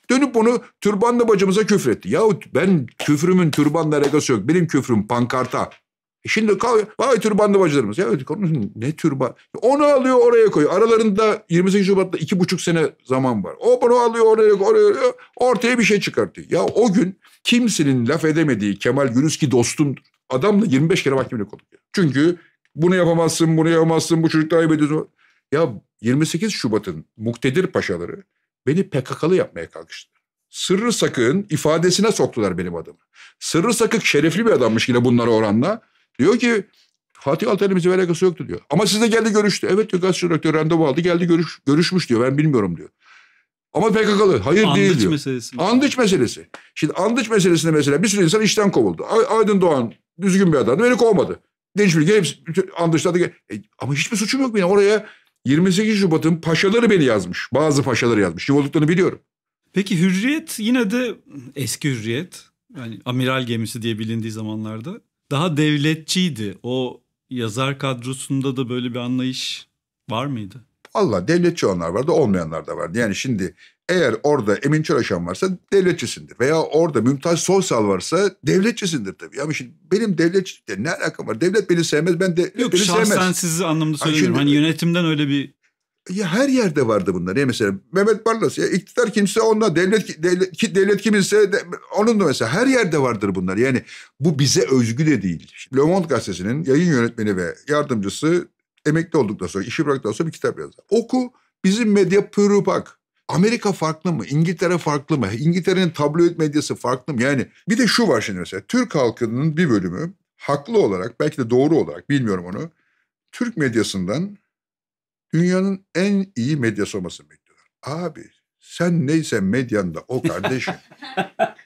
Dönüp onu türbanla bacımıza küfretti. Yahut ben küfrümün türbanla alakası yok. Benim küfrüm pankarta, e şimdi vay türbanlı bacılarımız. Ya onun ne türban? Onu alıyor oraya koyuyor. Aralarında 28 Şubat'ta iki buçuk sene zaman var. O bunu alıyor oraya koyuyor. Oraya, ortaya bir şey çıkartıyor. Ya o gün kimsenin laf edemediği Kemal Gürüz ki dostum Adamla 25 kere mahkemelik olduk. Ya. Çünkü bunu yapamazsın, bunu yapamazsın, bu çocuk ayıp ediyorsun. Ya 28 Şubat'ın muktedir paşaları beni PKK'lı yapmaya kalkıştı. Sırrı Sakık'ın ifadesine soktular benim adımı. Sırrı Sakık şerefli bir adammış yine bunlara oranla. Diyor ki Fatih Altaylı'mızın alakası yoktu diyor. Ama sizle geldi görüştü. Evet diyor gazete direktörü randevu aldı geldi görüş, görüşmüş diyor ben bilmiyorum diyor. Ama PKK'lı hayır andıç değil diyor. Meselesi Andıç meselesi. Şimdi andıç meselesinde mesela bir sürü insan işten kovuldu. Aydın Doğan düzgün bir adamdı beni kovmadı. Deniz Bilge hepsi andıçladı. E, ama hiçbir suçum yok benim oraya 28 Şubat'ın paşaları beni yazmış. Bazı paşaları yazmış. Ne olduklarını biliyorum. Peki hürriyet yine de eski hürriyet. Yani amiral gemisi diye bilindiği zamanlarda daha devletçiydi. O yazar kadrosunda da böyle bir anlayış var mıydı? Allah devletçi olanlar vardı olmayanlar da vardı. Yani şimdi eğer orada Emin Çoraşan varsa devletçisindir. Veya orada Mümtaz Solsal varsa devletçisindir tabii. Ama şimdi benim devletçilikle ne alakam var? Devlet beni sevmez ben de Yok, beni sevmez. Yok şahsen sizi anlamda söylemiyorum. Hani, şimdi, hani yönetimden öyle bir ya her yerde vardı bunlar. Ya mesela Mehmet Barlas ya iktidar kimse onunla, devlet devlet, devlet kimse de, onun da mesela her yerde vardır bunlar. Yani bu bize özgü de değil. Le Monde gazetesinin yayın yönetmeni ve yardımcısı emekli olduktan sonra işi bıraktıktan sonra bir kitap yazdı. Oku bizim medya pırıpak. Amerika farklı mı? İngiltere farklı mı? İngiltere'nin tabloid medyası farklı mı? Yani bir de şu var şimdi mesela Türk halkının bir bölümü haklı olarak belki de doğru olarak bilmiyorum onu Türk medyasından Dünyanın en iyi medyası olmasını bekliyorlar. Abi sen neyse medyanda o kardeşim. <laughs>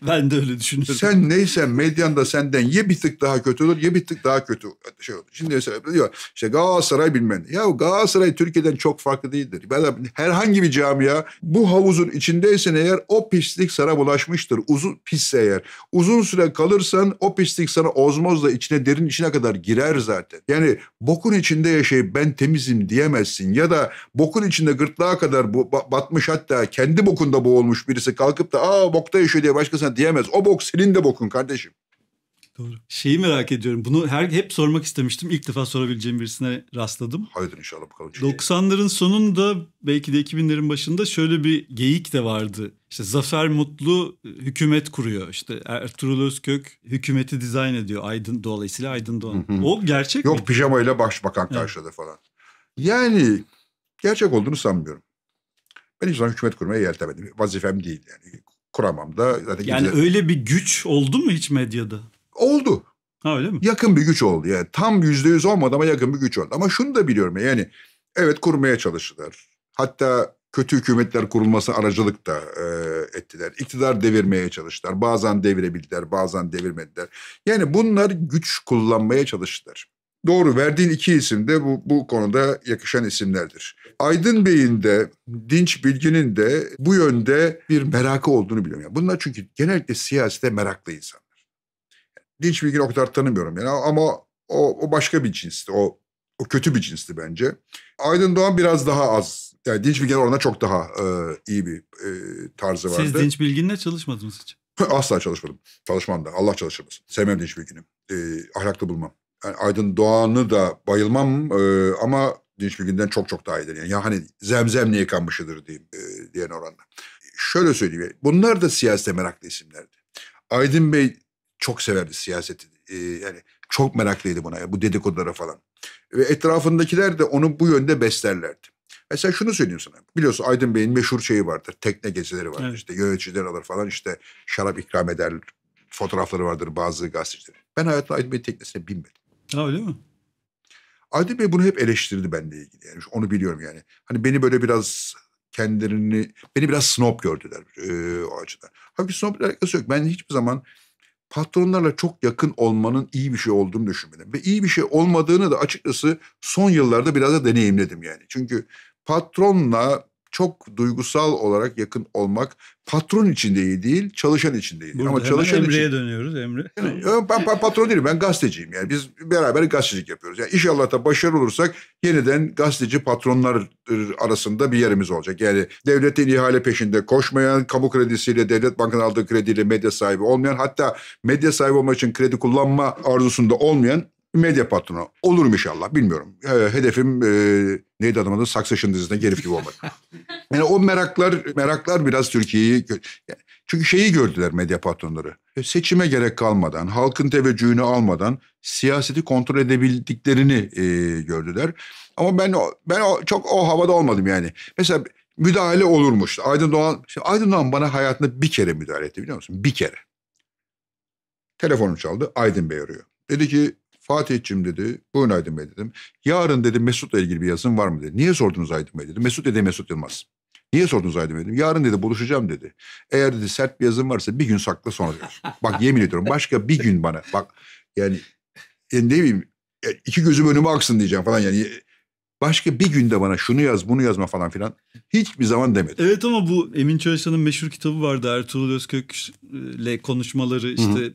<laughs> ben de öyle düşünüyorum. Sen neyse medyanda senden ye bir tık daha kötü olur, ye bir tık daha kötü şey olur. Şimdi mesela diyor işte Galatasaray bilmem. Ya Galatasaray Türkiye'den çok farklı değildir. Ben herhangi bir camia bu havuzun içindeysen eğer o pislik sana bulaşmıştır. Uzun pisse eğer. Uzun süre kalırsan o pislik sana ozmozla içine derin içine kadar girer zaten. Yani bokun içinde yaşayıp ben temizim diyemezsin ya da bokun içinde gırtlağa kadar bu, batmış hatta kendi bokunda boğulmuş birisi kalkıp da aa bokta yaşıyor diye başka başkasına diyemez. O bok senin de bokun kardeşim. Doğru. Şeyi merak ediyorum. Bunu her hep sormak istemiştim. İlk defa sorabileceğim birisine rastladım. Haydi inşallah bakalım. 90'ların sonunda belki de 2000'lerin başında şöyle bir geyik de vardı. İşte Zafer Mutlu e, hükümet kuruyor. İşte Ertuğrul Özkök hükümeti dizayn ediyor. Aydın dolayısıyla Aydın Doğan. O gerçek Yok, mi? Yok pijamayla başbakan karşıladı evet. falan. Yani gerçek olduğunu sanmıyorum. Ben hiç zaman hükümet kurmaya yeltemedim. Vazifem değil yani kuramam da. Zaten yani gidecek. öyle bir güç oldu mu hiç medyada? Oldu. Ha öyle mi? Yakın bir güç oldu. Yani tam yüzde yüz olmadı ama yakın bir güç oldu. Ama şunu da biliyorum yani evet kurmaya çalıştılar. Hatta kötü hükümetler kurulması aracılık da e, ettiler. İktidar devirmeye çalıştılar. Bazen devirebildiler, bazen devirmediler. Yani bunlar güç kullanmaya çalıştılar. Doğru verdiğin iki isim de bu, bu konuda yakışan isimlerdir. Aydın Bey'in de Dinç Bilgin'in de bu yönde bir merakı olduğunu biliyorum. Yani bunlar çünkü genellikle siyasete meraklı insanlar. Dinç Bilgin'i o kadar tanımıyorum yani ama o, o başka bir cinsti. O, o kötü bir cinsti bence. Aydın Doğan biraz daha az. Yani Dinç Bilgin oranına çok daha e, iyi bir e, tarzı vardı. Siz Dinç Bilgin'le çalışmadınız hiç. Asla çalışmadım. Çalışmam da. Allah çalışır mısın? Sevmem Dinç Bilgin'i. E, ahlaklı bulmam. Aydın Doğan'ı da bayılmam e, ama Dinç Bilgin'den çok çok daha iyidir. Yani, yani hani zemzemle yıkanmışıdır diyeyim, e, diyen oranla. Şöyle söyleyeyim. E, bunlar da siyasete meraklı isimlerdi. Aydın Bey çok severdi siyaseti. E, yani çok meraklıydı buna. Ya, bu dedikodulara falan. Ve etrafındakiler de onu bu yönde beslerlerdi. Mesela şunu söyleyeyim sana. Biliyorsun Aydın Bey'in meşhur şeyi vardır. Tekne gezileri vardır. Evet. İşte yöneticiler alır falan işte şarap ikram eder. Fotoğrafları vardır bazı gazetecilerin. Ben hayatımda Aydın Bey'in teknesine binmedim. Ha öyle mi? Adil Bey bunu hep eleştirdi benle ilgili. Yani onu biliyorum yani. Hani beni böyle biraz kendilerini, beni biraz snob gördüler e, o açıdan. Halbuki snob alakası yok. Ben hiçbir zaman patronlarla çok yakın olmanın iyi bir şey olduğunu düşünmedim. Ve iyi bir şey olmadığını da açıkçası son yıllarda biraz da deneyimledim yani. Çünkü patronla çok duygusal olarak yakın olmak patron için de iyi değil, çalışan için de iyi değil. Burada Ama çalışan Emre'ye için... dönüyoruz Emre. Yani, ben, ben patron değilim, ben gazeteciyim. Yani biz beraber gazetecilik yapıyoruz. Yani inşallah da başarılı olursak yeniden gazeteci patronlar ıı, arasında bir yerimiz olacak. Yani devletin ihale peşinde koşmayan, kamu kredisiyle, devlet bankanın aldığı krediyle medya sahibi olmayan, hatta medya sahibi olmak için kredi kullanma arzusunda olmayan medya patronu. Olurum inşallah bilmiyorum. Ee, hedefim e, neydi adamın adı? Succession dizisine gelip gibi olmak. <laughs> yani o meraklar meraklar biraz Türkiye'yi... Çünkü şeyi gördüler medya patronları. E, seçime gerek kalmadan, halkın teveccühünü almadan siyaseti kontrol edebildiklerini e, gördüler. Ama ben ben çok o havada olmadım yani. Mesela müdahale olurmuş. Aydın Doğan, Aydın Doğan bana hayatında bir kere müdahale etti biliyor musun? Bir kere. Telefonum çaldı. Aydın Bey arıyor. Dedi ki Fatih'cim dedi. Buyurun Aydın Bey dedim. Yarın dedi Mesut'la ilgili bir yazım var mı dedi. Niye sordunuz Aydın Bey dedi. Mesut dedi Mesut Yılmaz. Niye sordunuz Aydın Bey dedim. Yarın dedi buluşacağım dedi. Eğer dedi sert bir yazım varsa bir gün sakla sonra. bak yemin ediyorum başka bir gün bana. Bak yani, yani e, ne bileyim e, iki gözüm önüme aksın diyeceğim falan yani. Başka bir günde bana şunu yaz bunu yazma falan filan hiçbir zaman demedi. Evet ama bu Emin Çalışan'ın meşhur kitabı vardı Ertuğrul Özkök'le konuşmaları işte Hı-hı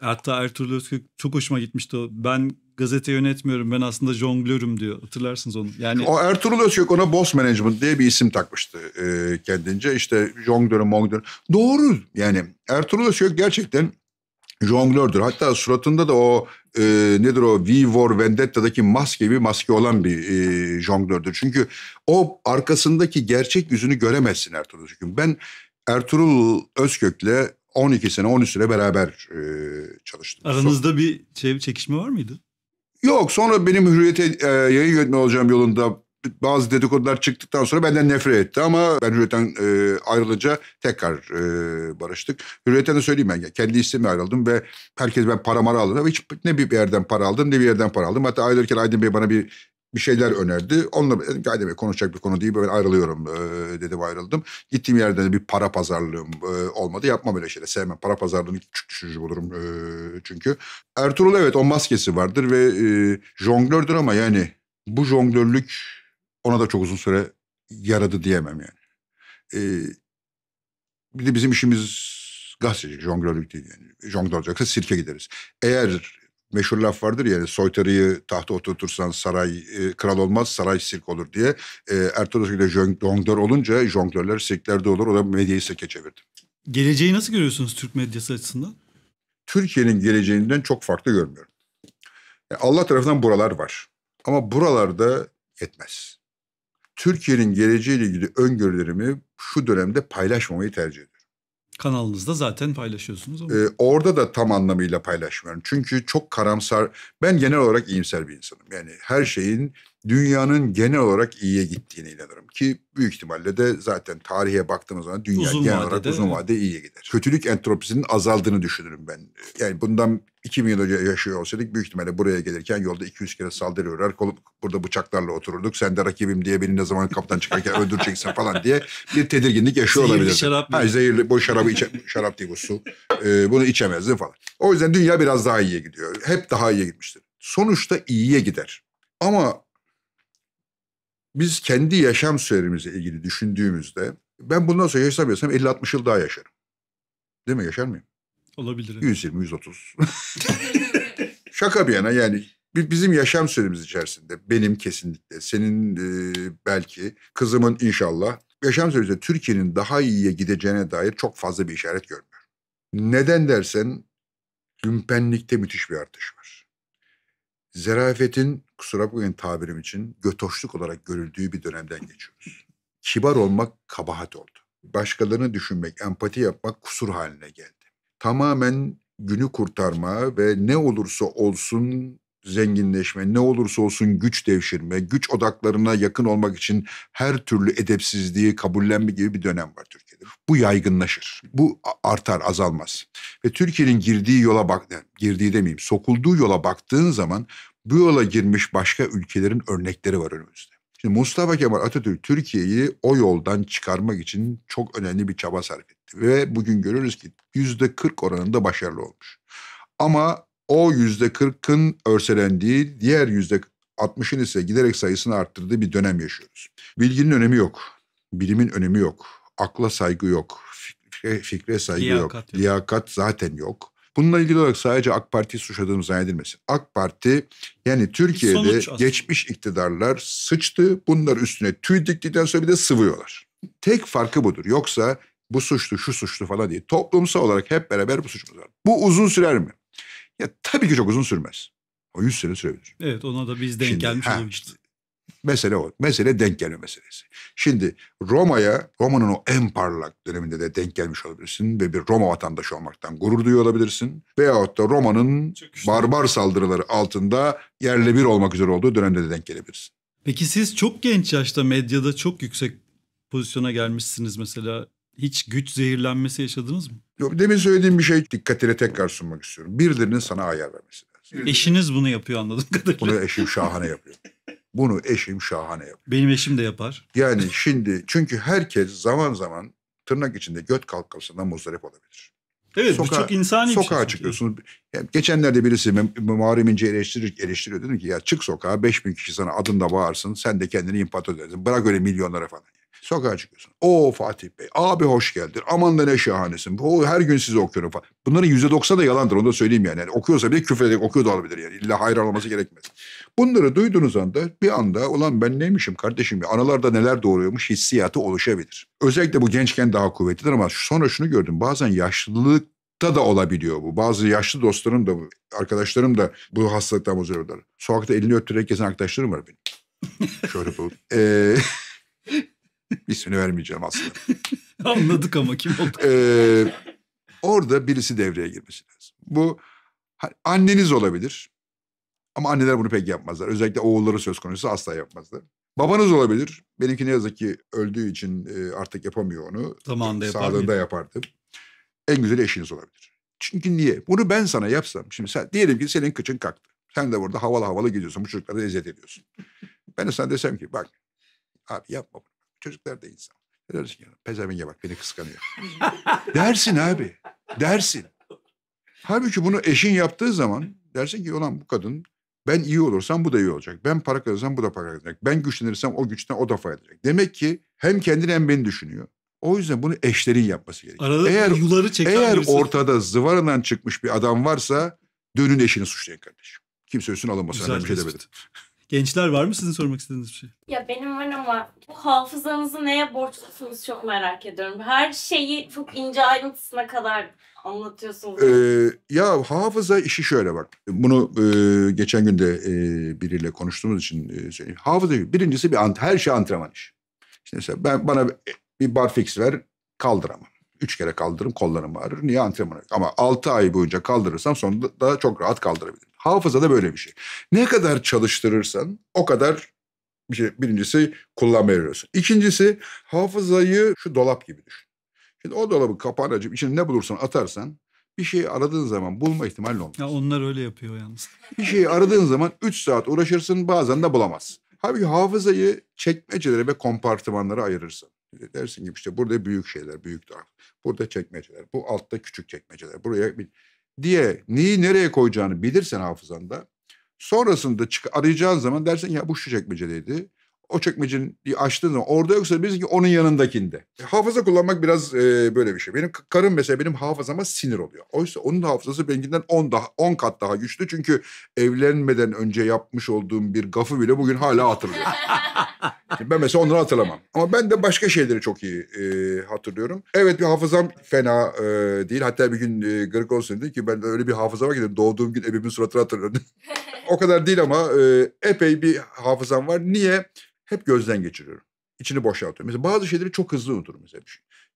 Hatta Ertuğrul Özkök çok hoşuma gitmişti o. Ben gazete yönetmiyorum ben aslında jonglörüm diyor. Hatırlarsınız onu. Yani O Ertuğrul Özkök ona boss management diye bir isim takmıştı e, kendince. İşte jonglörüm, monglörüm. Doğru yani Ertuğrul Özkök gerçekten jonglördür. Hatta suratında da o e, nedir o V for Vendetta'daki maske gibi maske olan bir e, jonglördür. Çünkü o arkasındaki gerçek yüzünü göremezsin Ertuğrul Özkök'ün. Ben Ertuğrul Özkök'le 12 sene 13 sene beraber e, çalıştık. Aranızda Son... bir şey, çekişme var mıydı? Yok sonra benim hürriyete e, yayın yönetmeni olacağım yolunda bazı dedikodular çıktıktan sonra benden nefret etti ama ben Hürriyet'ten e, ayrılınca tekrar e, barıştık. Hürriyet'ten de söyleyeyim ben kendi istemi ayrıldım ve herkes ben para mara aldım. Hiç ne bir yerden para aldım ne bir yerden para aldım. Hatta ayrılırken Aydın Bey bana bir bir şeyler önerdi. Onunla dedim ki Bey konuşacak bir konu değil ben ayrılıyorum ee, dedim ayrıldım. Gittiğim yerde de bir para pazarlığım e, olmadı. Yapmam öyle şeyleri sevmem. Para pazarlığını küçük düşürücü bulurum e, çünkü. Ertuğrul evet o maskesi vardır ve e, jonglördür ama yani bu jonglörlük ona da çok uzun süre yaradı diyemem yani. E, bir de bizim işimiz gazetecilik, jonglörlük değil yani. Jonglör olacaksa sirke gideriz. Eğer meşhur laf vardır yani soytarıyı tahta oturtursan saray e, kral olmaz saray sirk olur diye. E, Ertuğrul ile jonglör olunca jonglörler sirklerde olur o da medyayı seke çevirdi. Geleceği nasıl görüyorsunuz Türk medyası açısından? Türkiye'nin geleceğinden çok farklı görmüyorum. E, Allah tarafından buralar var ama buralarda yetmez. Türkiye'nin geleceğiyle ilgili öngörülerimi şu dönemde paylaşmamayı tercih ediyorum kanalınızda zaten paylaşıyorsunuz. Ama. Ee, orada da tam anlamıyla paylaşmıyorum. Çünkü çok karamsar. Ben genel olarak iyimser bir insanım. Yani her şeyin dünyanın genel olarak iyiye gittiğine inanırım ki büyük ihtimalle de zaten tarihe baktığımız zaman dünya uzun genel olarak uzun vadede iyiye gider. Kötülük entropisinin azaldığını düşünürüm ben. Yani bundan 2000 yıl önce yaşıyor olsaydık büyük ihtimalle buraya gelirken yolda 200 kere saldırıyorlar. Burada bıçaklarla otururduk. Sen de rakibim diye beni ne zaman kaptan çıkarken <laughs> öldüreceksin falan diye bir tedirginlik yaşıyor zehirli olabilirdi. Şarap Ha, zehirli bu şarabı içe, şarap değil bu su. Ee, bunu içemezdin falan. O yüzden dünya biraz daha iyiye gidiyor. Hep daha iyiye gitmiştir. Sonuçta iyiye gider. Ama biz kendi yaşam sürenimizle ilgili düşündüğümüzde ben bundan sonra yaşamıyorsam 50-60 yıl daha yaşarım. Değil mi? Yaşar mıyım? Olabilir. 120, 130. <laughs> Şaka bir yana yani bizim yaşam süremiz içerisinde benim kesinlikle, senin e, belki, kızımın inşallah yaşam süresinde Türkiye'nin daha iyiye gideceğine dair çok fazla bir işaret görmüyorum. Neden dersen gümpenlikte müthiş bir artış var. Zerafetin, kusura bakmayın tabirim için, götoşluk olarak görüldüğü bir dönemden geçiyoruz. Kibar olmak kabahat oldu. Başkalarını düşünmek, empati yapmak kusur haline geldi. Tamamen günü kurtarma ve ne olursa olsun zenginleşme, ne olursa olsun güç devşirme, güç odaklarına yakın olmak için her türlü edepsizliği kabullenme gibi bir dönem var Türkiye bu yaygınlaşır. Bu artar, azalmaz. Ve Türkiye'nin girdiği yola bak, girdiği demeyeyim, sokulduğu yola baktığın zaman bu yola girmiş başka ülkelerin örnekleri var önümüzde. Şimdi Mustafa Kemal Atatürk Türkiye'yi o yoldan çıkarmak için çok önemli bir çaba sarf etti. Ve bugün görürüz ki yüzde 40 oranında başarılı olmuş. Ama o yüzde 40'ın örselendiği diğer yüzde 60'ın ise giderek sayısını arttırdığı bir dönem yaşıyoruz. Bilginin önemi yok. Bilimin önemi yok akla saygı yok. Fikre, fikre saygı liyakat yok. yok. Liyakat zaten yok. Bununla ilgili olarak sadece AK Parti suçladığımız zannedilmesin. AK Parti yani Türkiye'de geçmiş iktidarlar sıçtı. Bunlar üstüne tüy diktikten sonra bir de sıvıyorlar. Tek farkı budur. Yoksa bu suçlu şu suçlu falan değil. Toplumsal olarak hep beraber bu suçumuz var. Bu uzun sürer mi? Ya tabii ki çok uzun sürmez. O 100 sene sürebilir. Evet ona da biz denk Şimdi, gelmiş ha, Mesele o. Mesele denk gelme meselesi. Şimdi Roma'ya, Roma'nın o en parlak döneminde de denk gelmiş olabilirsin ve bir Roma vatandaşı olmaktan gurur duyuyor olabilirsin. Veyahut da Roma'nın barbar saldırıları altında yerle bir olmak üzere olduğu dönemde de denk gelebilirsin. Peki siz çok genç yaşta medyada çok yüksek pozisyona gelmişsiniz mesela. Hiç güç zehirlenmesi yaşadınız mı? Yok, demin söylediğim bir şey dikkatine tekrar sunmak istiyorum. Birilerinin sana ayar vermesi lazım. Eşiniz bunu yapıyor anladım kadarıyla. Bunu eşim şahane yapıyor. <laughs> Bunu eşim şahane yapıyor. Benim eşim de yapar. Yani şimdi çünkü herkes zaman zaman tırnak içinde göt kalkmasından muzdarip olabilir. Evet sokağa, çok insani sokağa bir şey. çıkıyorsunuz. Yani geçenlerde birisi Muharrem İnce eleştirir, eleştiriyor. Dedim ki ya çık sokağa 5000 kişi sana adında bağırsın. Sen de kendini impat edersin. Bırak öyle milyonlara falan. Sokağa çıkıyorsun. O Fatih Bey. Abi hoş geldin. Aman da ne şahanesin. O, her gün sizi okuyorum falan. Bunların yüzde doksa da yalandır. Onu da söyleyeyim yani. yani okuyorsa bile küfür ederek okuyor da olabilir yani. İlla hayran olması gerekmez. Bunları duyduğunuz anda bir anda olan ben neymişim kardeşim ya analarda neler doğuruyormuş hissiyatı oluşabilir. Özellikle bu gençken daha kuvvetlidir ama sonra şunu gördüm bazen yaşlılık da olabiliyor bu. Bazı yaşlı dostlarım da, arkadaşlarım da bu hastalıktan bozuluyorlar. Sokakta elini öttürerek gezen arkadaşlarım var benim. <laughs> Şöyle bu. Ee, <laughs> ismini vermeyeceğim aslında. <laughs> Anladık ama kim oldu? Ee, orada birisi devreye girmesi lazım. Bu hani anneniz olabilir. Ama anneler bunu pek yapmazlar. Özellikle oğulları söz konusu asla yapmazlar. Babanız olabilir. Benimki ne yazık ki öldüğü için e, artık yapamıyor onu. Zamanında e, yapardı. Sağlığında yapardı. En güzel eşiniz olabilir. Çünkü niye? Bunu ben sana yapsam. Şimdi sen, diyelim ki senin kıçın kalktı. Sen de burada havalı havalı gidiyorsun. Bu çocuklara eziyet ediyorsun. Ben de sana desem ki bak abi yapma bunu. Çocuklar da insan. Dersin ya pezevenge bak beni kıskanıyor. <laughs> dersin abi. Dersin. Halbuki bunu eşin yaptığı zaman dersin ki olan bu kadın ben iyi olursam bu da iyi olacak. Ben para kazanırsam bu da para kazanacak. Ben güçlenirsem o güçten o da edecek. Demek ki hem kendini hem beni düşünüyor. O yüzden bunu eşlerin yapması gerekiyor. Arada eğer yuları çeken eğer birisi... ortada zıvaradan çıkmış bir adam varsa dönün eşini suçlayın kardeşim. Kimse üstüne alınmasın. Güzel bir şey demedim. Gençler var mı sizin sormak istediğiniz bir şey? Ya benim var ama bu hafızanızı neye borçlusunuz çok merak ediyorum. Her şeyi çok ince ayrıntısına kadar anlatıyorsunuz. Ee, ya hafıza işi şöyle bak. Bunu e, geçen gün de e, biriyle konuştuğumuz için e, söyleyeyim. Hafıza birincisi bir ant her şey antrenman iş. İşte mesela ben bana bir bar fix ver kaldıramam. Üç kere kaldırırım kollarım ağrır. Niye antrenman? Ama altı ay boyunca kaldırırsam sonunda daha çok rahat kaldırabilirim. Hafıza da böyle bir şey. Ne kadar çalıştırırsan o kadar bir şey, birincisi kullanmayı öğreniyorsun. İkincisi hafızayı şu dolap gibi düşün. Şimdi o dolabı kapağını açıp içine ne bulursan atarsan bir şeyi aradığın zaman bulma ihtimali olmaz. Ya onlar öyle yapıyor yalnız. Bir şeyi aradığın zaman 3 saat uğraşırsın bazen de bulamaz. Halbuki hafızayı çekmecelere ve kompartımanlara ayırırsın. Dersin ki işte burada büyük şeyler, büyük taraf. Burada çekmeceler, bu altta küçük çekmeceler. Buraya bir diye neyi nereye koyacağını bilirsen hafızanda. Sonrasında çık arayacağın zaman dersin ya bu şu çekmecedeydi o çekmecin açtığın zaman orada yoksa bilirsin ki onun yanındakinde. E, hafıza kullanmak biraz e, böyle bir şey. Benim karım mesela benim hafızama sinir oluyor. Oysa onun hafızası benimkinden 10 daha 10 kat daha güçlü. Çünkü evlenmeden önce yapmış olduğum bir gafı bile bugün hala hatırlıyor. <laughs> ben mesela onları hatırlamam. Ama ben de başka şeyleri çok iyi e, hatırlıyorum. Evet bir hafızam fena e, değil. Hatta bir gün e, Greg Olsen dedi ki ben öyle bir hafıza var ki doğduğum gün evimin suratını hatırlıyorum. <laughs> o kadar değil ama e, epey bir hafızam var. Niye? hep gözden geçiriyorum. İçini boşaltıyorum. Mesela bazı şeyleri çok hızlı unuturum mesela.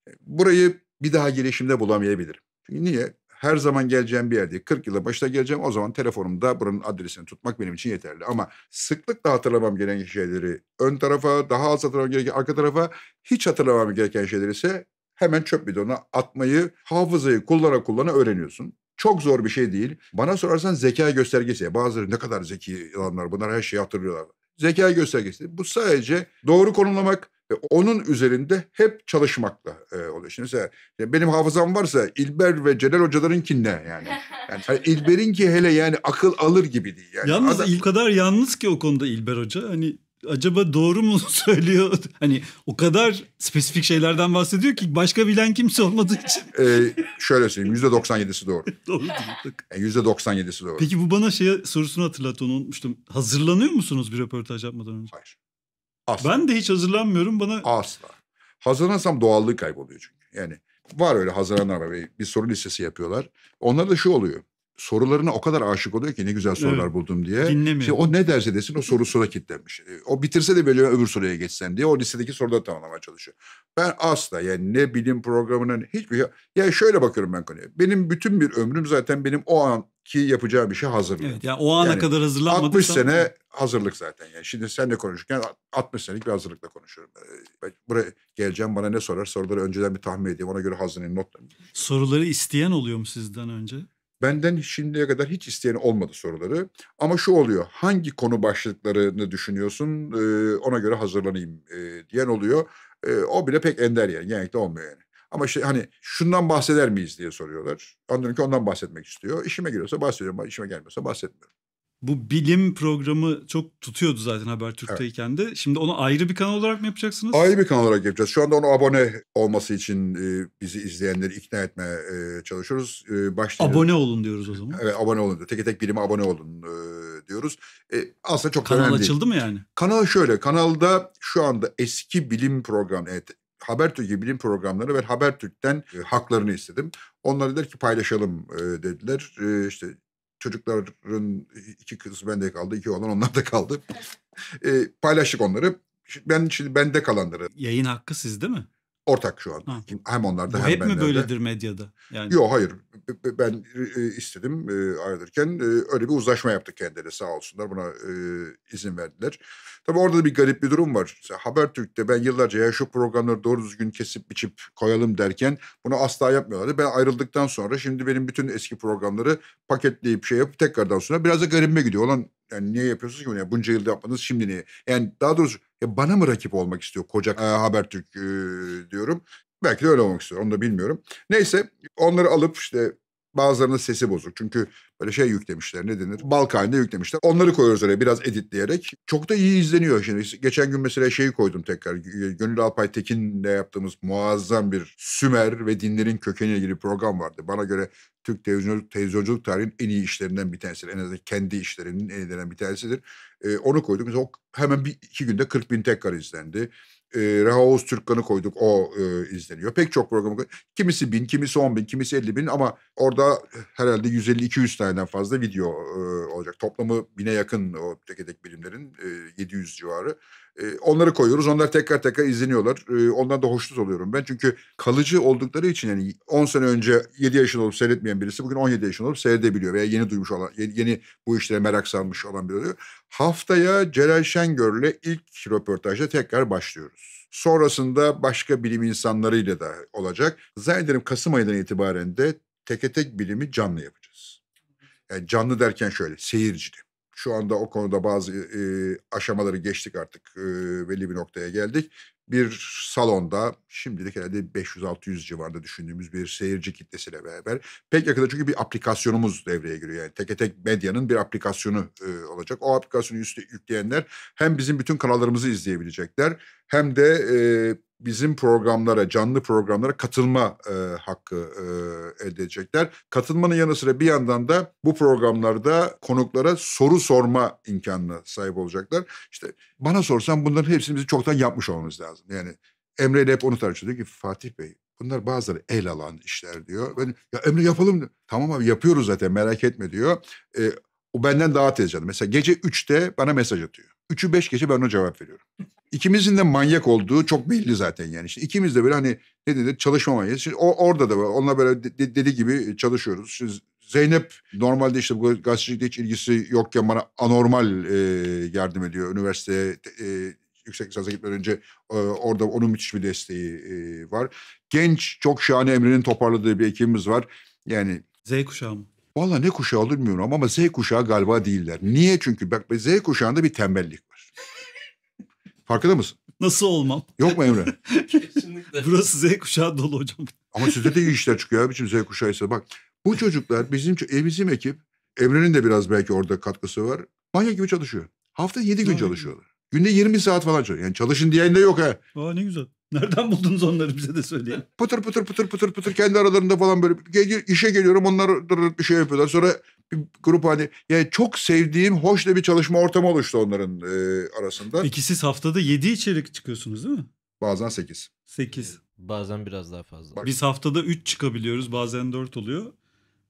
E, burayı bir daha gelişimde bulamayabilirim. Çünkü niye? Her zaman geleceğim bir yerde. 40 yıla başta geleceğim. O zaman telefonumda buranın adresini tutmak benim için yeterli. Ama sıklıkla hatırlamam gereken şeyleri ön tarafa, daha az hatırlamam gereken arka tarafa, hiç hatırlamam gereken şeyleri ise hemen çöp bidonuna atmayı, hafızayı kullana kullana öğreniyorsun. Çok zor bir şey değil. Bana sorarsan zeka göstergesi. Bazıları ne kadar zeki adamlar bunlar her şeyi hatırlıyorlar zeka göstergesi. Bu sadece doğru konumlamak ve onun üzerinde hep çalışmakla e, oluyor. Şimdi mesela benim hafızam varsa İlber ve Celal hocalarınkinle yani. <laughs> yani hani İlber'in ki hele yani akıl alır gibi değil. Yani Yalnız adam... kadar yalnız ki o konuda İlber Hoca. Hani acaba doğru mu <laughs> söylüyor? Hani o kadar spesifik şeylerden bahsediyor ki başka bilen kimse olmadığı için. Ee, şöyle söyleyeyim yüzde 97'si doğru. <laughs> doğru e, Yüzde 97'si doğru. Peki bu bana şey sorusunu hatırlattı onu unutmuştum. Hazırlanıyor musunuz bir röportaj yapmadan önce? Hayır. Asla. Ben de hiç hazırlanmıyorum bana. Asla. Hazırlansam doğallığı kayboluyor çünkü. Yani var öyle hazırlanan bir, bir soru listesi yapıyorlar. Onlar da şu oluyor sorularına o kadar aşık oluyor ki ne güzel sorular evet. buldum diye. Dinlemiyor. İşte o ne derse desin o soru soruya kilitlenmiş. E, o bitirse de böyle öbür soruya geçsem diye o listedeki soruda tamamlamaya çalışıyor. Ben asla yani ne bilim programının hiçbir şey... Yani şöyle bakıyorum ben konuya. Benim bütün bir ömrüm zaten benim o anki yapacağım işe hazırlık. Evet yani o ana yani kadar hazırlanmadık. 60 sene hazırlık zaten. Yani şimdi senle konuşurken 60 senelik bir hazırlıkla konuşuyorum. E, ben buraya geleceğim bana ne sorar soruları önceden bir tahmin edeyim. Ona göre hazırlayayım notlarımı. Soruları isteyen oluyor mu sizden önce? Benden şimdiye kadar hiç isteyen olmadı soruları. Ama şu oluyor. Hangi konu başlıklarını düşünüyorsun ona göre hazırlanayım e, diyen oluyor. o bile pek ender yani. Genellikle olmuyor yani. Ama işte hani şundan bahseder miyiz diye soruyorlar. Anlıyorum ki ondan bahsetmek istiyor. İşime giriyorsa bahsediyorum. İşime gelmiyorsa bahsetmiyorum bu bilim programı çok tutuyordu zaten Habertürk'teyken evet. de. Şimdi onu ayrı bir kanal olarak mı yapacaksınız? Ayrı bir kanal olarak yapacağız. Şu anda onu abone olması için e, bizi izleyenleri ikna etmeye e, çalışıyoruz. E, başlıyoruz. Abone olun diyoruz o zaman. Evet abone olun. Teke tek birime abone olun e, diyoruz. E, aslında çok kanal önemli. Kanal açıldı mı yani? Kanal şöyle. Kanalda şu anda eski bilim programı, evet, Habertürk'e bilim programları ve Habertürk'ten e, haklarını istedim. Onlar dediler ki paylaşalım e, dediler. E, işte çocukların iki kız bende kaldı, iki oğlan onlar da kaldı. e, paylaştık onları. Ben şimdi bende kalanları. Yayın hakkı sizde mi? ortak şu an. Ha. Hem onlarda Bu hem hep benlerde. mi böyledir medyada? Yani. Yok hayır. Ben e, e, istedim e, ayrılırken öyle bir uzlaşma yaptık kendileri sağ olsunlar buna izin verdiler. Tabii orada da bir garip bir durum var. Mesela Habertürk'te ben yıllarca ya şu programları doğru düzgün kesip biçip koyalım derken bunu asla yapmıyorlardı. Ben ayrıldıktan sonra şimdi benim bütün eski programları paketleyip şey yapıp tekrardan sonra biraz da garibime gidiyor. Olan yani niye yapıyorsunuz ki bunu? Yani bunca yılda yapmadınız şimdi niye? Yani daha doğrusu ya e, bana mı rakip olmak istiyor koca e, Habertürk e, diyorum. Belki de öyle olmak istiyor onu da bilmiyorum. Neyse onları alıp işte Bazılarının sesi bozuk. Çünkü böyle şey yüklemişler ne denir? Balkan'da yüklemişler. Onları koyuyoruz oraya biraz editleyerek. Çok da iyi izleniyor şimdi. Geçen gün mesela şeyi koydum tekrar. Gönül Alpay Tekin'le yaptığımız muazzam bir Sümer ve dinlerin kökeniyle ilgili program vardı. Bana göre Türk televizyonculuk, televizyonculuk tarihinin en iyi işlerinden bir tanesidir. En azından kendi işlerinin en iyilerinden bir tanesidir. Ee, onu koyduk. Mesela o hemen bir, iki günde 40 bin tekrar izlendi e, Reha Oğuz Türkkan'ı koyduk. O e, izleniyor. Pek çok programı Kimisi bin, kimisi on bin, kimisi elli bin ama orada herhalde 150-200 taneden fazla video e, olacak. Toplamı bine yakın o tek tek bilimlerin e, 700 civarı. E, onları koyuyoruz. Onlar tekrar tekrar izleniyorlar. E, ondan da hoşnut oluyorum ben. Çünkü kalıcı oldukları için yani 10 sene önce 7 yaşında olup seyretmeyen birisi bugün 17 yaşında olup seyredebiliyor veya yeni duymuş olan, yeni, yeni bu işlere merak salmış olan biri oluyor. Haftaya Celal Şengör'le ilk röportajda tekrar başlıyoruz. Sonrasında başka bilim insanlarıyla da olacak. Zannederim Kasım ayından itibaren de teke tek bilimi canlı yapacağız. Yani canlı derken şöyle seyircili şu anda o konuda bazı e, aşamaları geçtik artık e, belli bir noktaya geldik. Bir salonda şimdilik herhalde 500-600 civarında düşündüğümüz bir seyirci kitlesiyle beraber pek yakında çünkü bir aplikasyonumuz devreye giriyor. Yani teke tek medyanın bir aplikasyonu e, olacak. O aplikasyonu yükleyenler hem bizim bütün kanallarımızı izleyebilecekler hem de e, bizim programlara, canlı programlara katılma e, hakkı e, elde edecekler. Katılmanın yanı sıra bir yandan da bu programlarda konuklara soru sorma imkanına sahip olacaklar. İşte bana sorsan bunların hepsini biz çoktan yapmış olmamız lazım. Yani Emre ile hep onu tartışıyor. Diyor ki Fatih Bey bunlar bazıları el alan işler diyor. Ben ya Emre yapalım. Tamam abi yapıyoruz zaten merak etme diyor. E, o benden daha tez Mesela gece 3'te bana mesaj atıyor. Üçü beş geçe ben ona cevap veriyorum. İkimizin de manyak olduğu çok belli zaten yani. İşte ikimiz de böyle hani ne dedi çalışma manyağı. Şimdi o, orada da böyle, onunla böyle de, dedi gibi çalışıyoruz. Şimdi Zeynep normalde işte bu gazetecilikte hiç ilgisi yokken bana anormal e, yardım ediyor. Üniversiteye e, yüksek lisansa gitmeden önce e, orada onun müthiş bir desteği e, var. Genç çok şahane Emre'nin toparladığı bir ekibimiz var. Yani Z kuşağı mı? Valla ne kuşağı olur bilmiyorum ama Z kuşağı galiba değiller. Niye? Çünkü bak Z kuşağında bir tembellik var. Farkında mısın? Nasıl olmam? Yok mu Emre? <laughs> Kesinlikle. Burası Z kuşağı dolu hocam. Ama sizde de iyi işler çıkıyor abicim Z kuşağıysa. Bak bu çocuklar bizim e, bizim ekip Emre'nin de biraz belki orada katkısı var. Manyak gibi çalışıyor. Hafta yedi gün Doğru. çalışıyorlar. Günde 20 saat falan çalışıyor. Yani çalışın diyen de yok ha. Aa ne güzel. Nereden buldunuz onları bize de söyleyin. <laughs> Pıtır pıtır pıtır pıtır pıtır kendi aralarında falan böyle gel, işe geliyorum onlar bir şey yapıyorlar. Sonra bir grup hani yani çok sevdiğim hoş da bir çalışma ortamı oluştu onların e, arasında. Peki siz haftada 7 içerik çıkıyorsunuz değil mi? Bazen 8. 8. Bazen biraz daha fazla. Bak. Biz haftada 3 çıkabiliyoruz bazen 4 oluyor.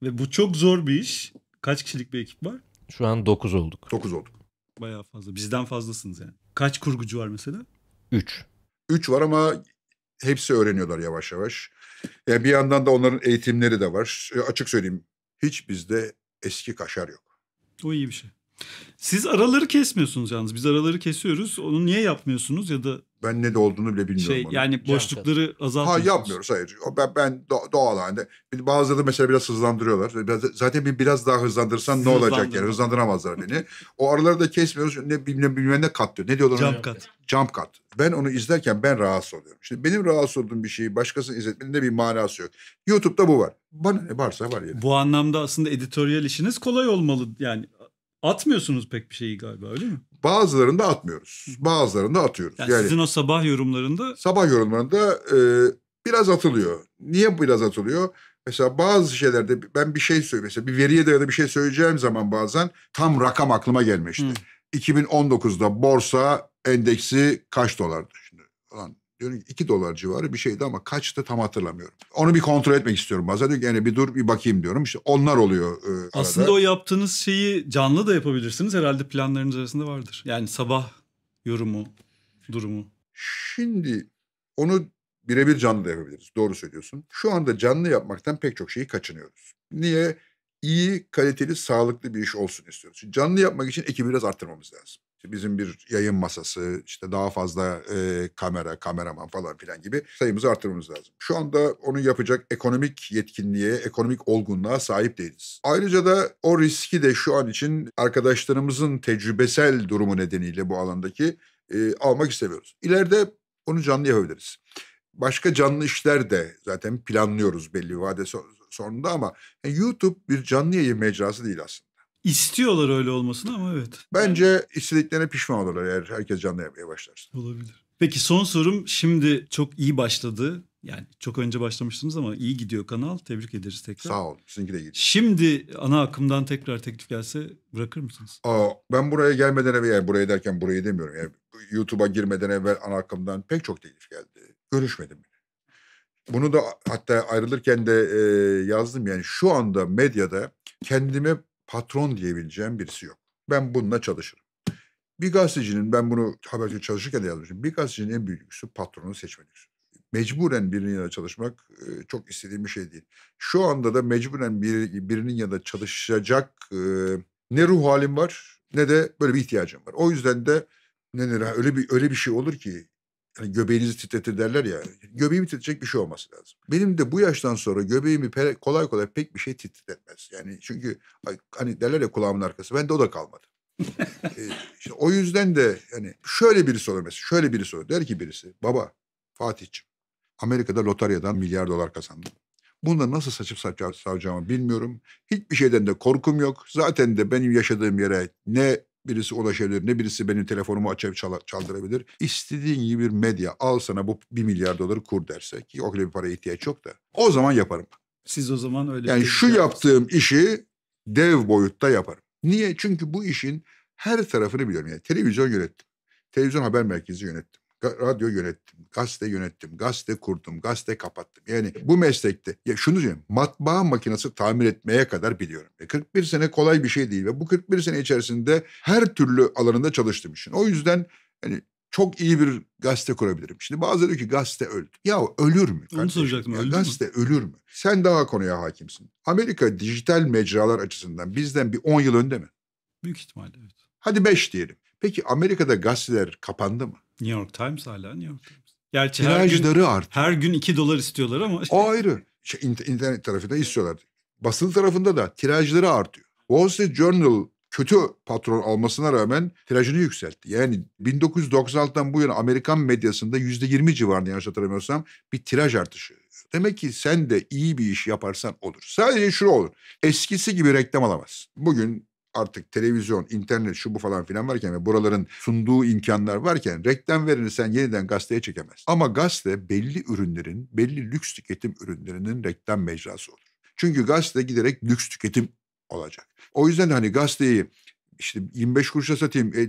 Ve bu çok zor bir iş. Kaç kişilik bir ekip var? Şu an 9 olduk. 9 olduk. Bayağı fazla. Bizden fazlasınız yani. Kaç kurgucu var mesela? 3. 3 var ama hepsi öğreniyorlar yavaş yavaş. Yani bir yandan da onların eğitimleri de var. E, açık söyleyeyim hiç bizde eski kaşar yok. O iyi bir şey. Siz araları kesmiyorsunuz yalnız. Biz araları kesiyoruz. Onu niye yapmıyorsunuz ya da ben ne de olduğunu bile bilmiyorum. Şey, onu. yani boşlukları azaltıyoruz. Ha yapmıyoruz hayır. Ben, ben doğal halde. Bazıları mesela biraz hızlandırıyorlar. Biraz, zaten bir biraz daha hızlandırsan ne olacak yani hızlandıramazlar beni. o araları da kesmiyoruz. Ne bilmem bilmem ne kat diyor. Ne diyorlar? Jump kat. Jump kat. Ben onu izlerken ben rahatsız oluyorum. Şimdi benim rahatsız olduğum bir şeyi başkasının izletmenin bir manası yok. YouTube'da bu var. Bana ne varsa var yani. Bu anlamda aslında editoryal işiniz kolay olmalı yani. Atmıyorsunuz pek bir şeyi galiba öyle mi? Bazılarında atmıyoruz. Bazılarında atıyoruz. Yani, yani sizin o sabah yorumlarında? Sabah yorumlarında e, biraz atılıyor. Niye biraz atılıyor? Mesela bazı şeylerde ben bir şey söyleyeyim. Mesela bir veriye dayalı bir şey söyleyeceğim zaman bazen tam rakam aklıma gelmişti. Hı. 2019'da borsa endeksi kaç dolardı? Şimdi, lan diyorum 2 dolar civarı bir şeydi ama kaçtı tam hatırlamıyorum. Onu bir kontrol etmek istiyorum. Bazen diyor ki yani bir dur bir bakayım diyorum. İşte onlar oluyor e, arada. Aslında o yaptığınız şeyi canlı da yapabilirsiniz. Herhalde planlarınız arasında vardır. Yani sabah yorumu, durumu. Şimdi onu birebir canlı da yapabiliriz. Doğru söylüyorsun. Şu anda canlı yapmaktan pek çok şeyi kaçınıyoruz. Niye? İyi kaliteli, sağlıklı bir iş olsun istiyoruz. Şimdi canlı yapmak için ekibi biraz arttırmamız lazım. İşte bizim bir yayın masası, işte daha fazla e, kamera, kameraman falan filan gibi sayımızı artırmamız lazım. Şu anda onu yapacak ekonomik yetkinliğe, ekonomik olgunluğa sahip değiliz. Ayrıca da o riski de şu an için arkadaşlarımızın tecrübesel durumu nedeniyle bu alandaki e, almak istemiyoruz. İleride onu canlı yapabiliriz. Başka canlı işler de zaten planlıyoruz belli vade sonunda ama yani YouTube bir canlı yayın mecrası değil aslında. İstiyorlar öyle olmasını ama evet. Bence istediklerine pişman olurlar eğer herkes canlı yapmaya başlar. Olabilir. Peki son sorum şimdi çok iyi başladı. Yani çok önce başlamıştınız ama iyi gidiyor kanal. Tebrik ederiz tekrar. Sağ ol. Sizinki de iyi. Şimdi ana akımdan tekrar teklif gelse bırakır mısınız? Aa, ben buraya gelmeden evvel, yani buraya derken burayı demiyorum. Yani YouTube'a girmeden evvel ana akımdan pek çok teklif geldi. Görüşmedim Bunu da hatta ayrılırken de e, yazdım yani şu anda medyada kendimi patron diyebileceğim birisi yok. Ben bununla çalışırım. Bir gazetecinin ben bunu haberci çalışırken de yazmışım. Bir gazetecinin en büyük yüküsü patronu seçme Mecburen birinin yanında çalışmak e, çok istediğim bir şey değil. Şu anda da mecburen bir, birinin yanında çalışacak e, ne ruh halim var ne de böyle bir ihtiyacım var. O yüzden de ne öyle bir öyle bir şey olur ki hani göbeğinizi titretir derler ya. Göbeğimi titrecek bir şey olması lazım. Benim de bu yaştan sonra göbeğimi kolay kolay pek bir şey titretmez. Yani çünkü hani derler ya kulağımın arkası. Bende o da kalmadı. <laughs> e, işte o yüzden de hani şöyle birisi olur mesela. Şöyle birisi olur. Der ki birisi baba Fatih'ciğim Amerika'da lotaryadan milyar dolar kazandım. Bununla nasıl saçıp savacağımı bilmiyorum. Hiçbir şeyden de korkum yok. Zaten de benim yaşadığım yere ne Birisi ulaşabilir, ne birisi benim telefonumu açıp çal çaldırabilir. İstediğin gibi bir medya al sana bu bir milyar doları kur derse ki o kadar bir paraya ihtiyaç yok da. O zaman yaparım. Siz o zaman öyle... Yani şu şey yaptığım işi dev boyutta yaparım. Niye? Çünkü bu işin her tarafını biliyorum. Yani televizyon yönettim. Televizyon haber merkezi yönettim radyo yönettim, gazete yönettim, gazete kurdum, gazete kapattım. Yani bu meslekte ya şunu diyeyim matbaa makinesi tamir etmeye kadar biliyorum. E 41 sene kolay bir şey değil ve bu 41 sene içerisinde her türlü alanında çalıştım işin. O yüzden yani çok iyi bir gazete kurabilirim. Şimdi bazıları diyor ki gazete öldü. Ya ölür mü? Onu soracaktım. Ya, gazete mü? ölür mü? Sen daha konuya hakimsin. Amerika dijital mecralar açısından bizden bir 10 yıl önde mi? Büyük ihtimalle evet. Hadi 5 diyelim. Peki Amerika'da gazeteler kapandı mı? New York Times hala New York Times. Gerçi Tirajları her gün, artık. Her gün 2 dolar istiyorlar ama. O ayrı. Şey, internet tarafında istiyorlar. Basın tarafında da tirajları artıyor. Wall Street Journal kötü patron almasına rağmen tirajını yükseltti. Yani 1996'dan bu yana Amerikan medyasında %20 civarında yanlış hatırlamıyorsam bir tiraj artışı. Demek ki sen de iyi bir iş yaparsan olur. Sadece şunu olur. Eskisi gibi reklam alamaz. Bugün artık televizyon, internet şu bu falan filan varken ve buraların sunduğu imkanlar varken reklam vereni sen yeniden gazeteye çekemez. Ama gazete belli ürünlerin, belli lüks tüketim ürünlerinin reklam mecrası olur. Çünkü gazete giderek lüks tüketim olacak. O yüzden hani gazeteyi işte 25 kuruşa satayım, e, e,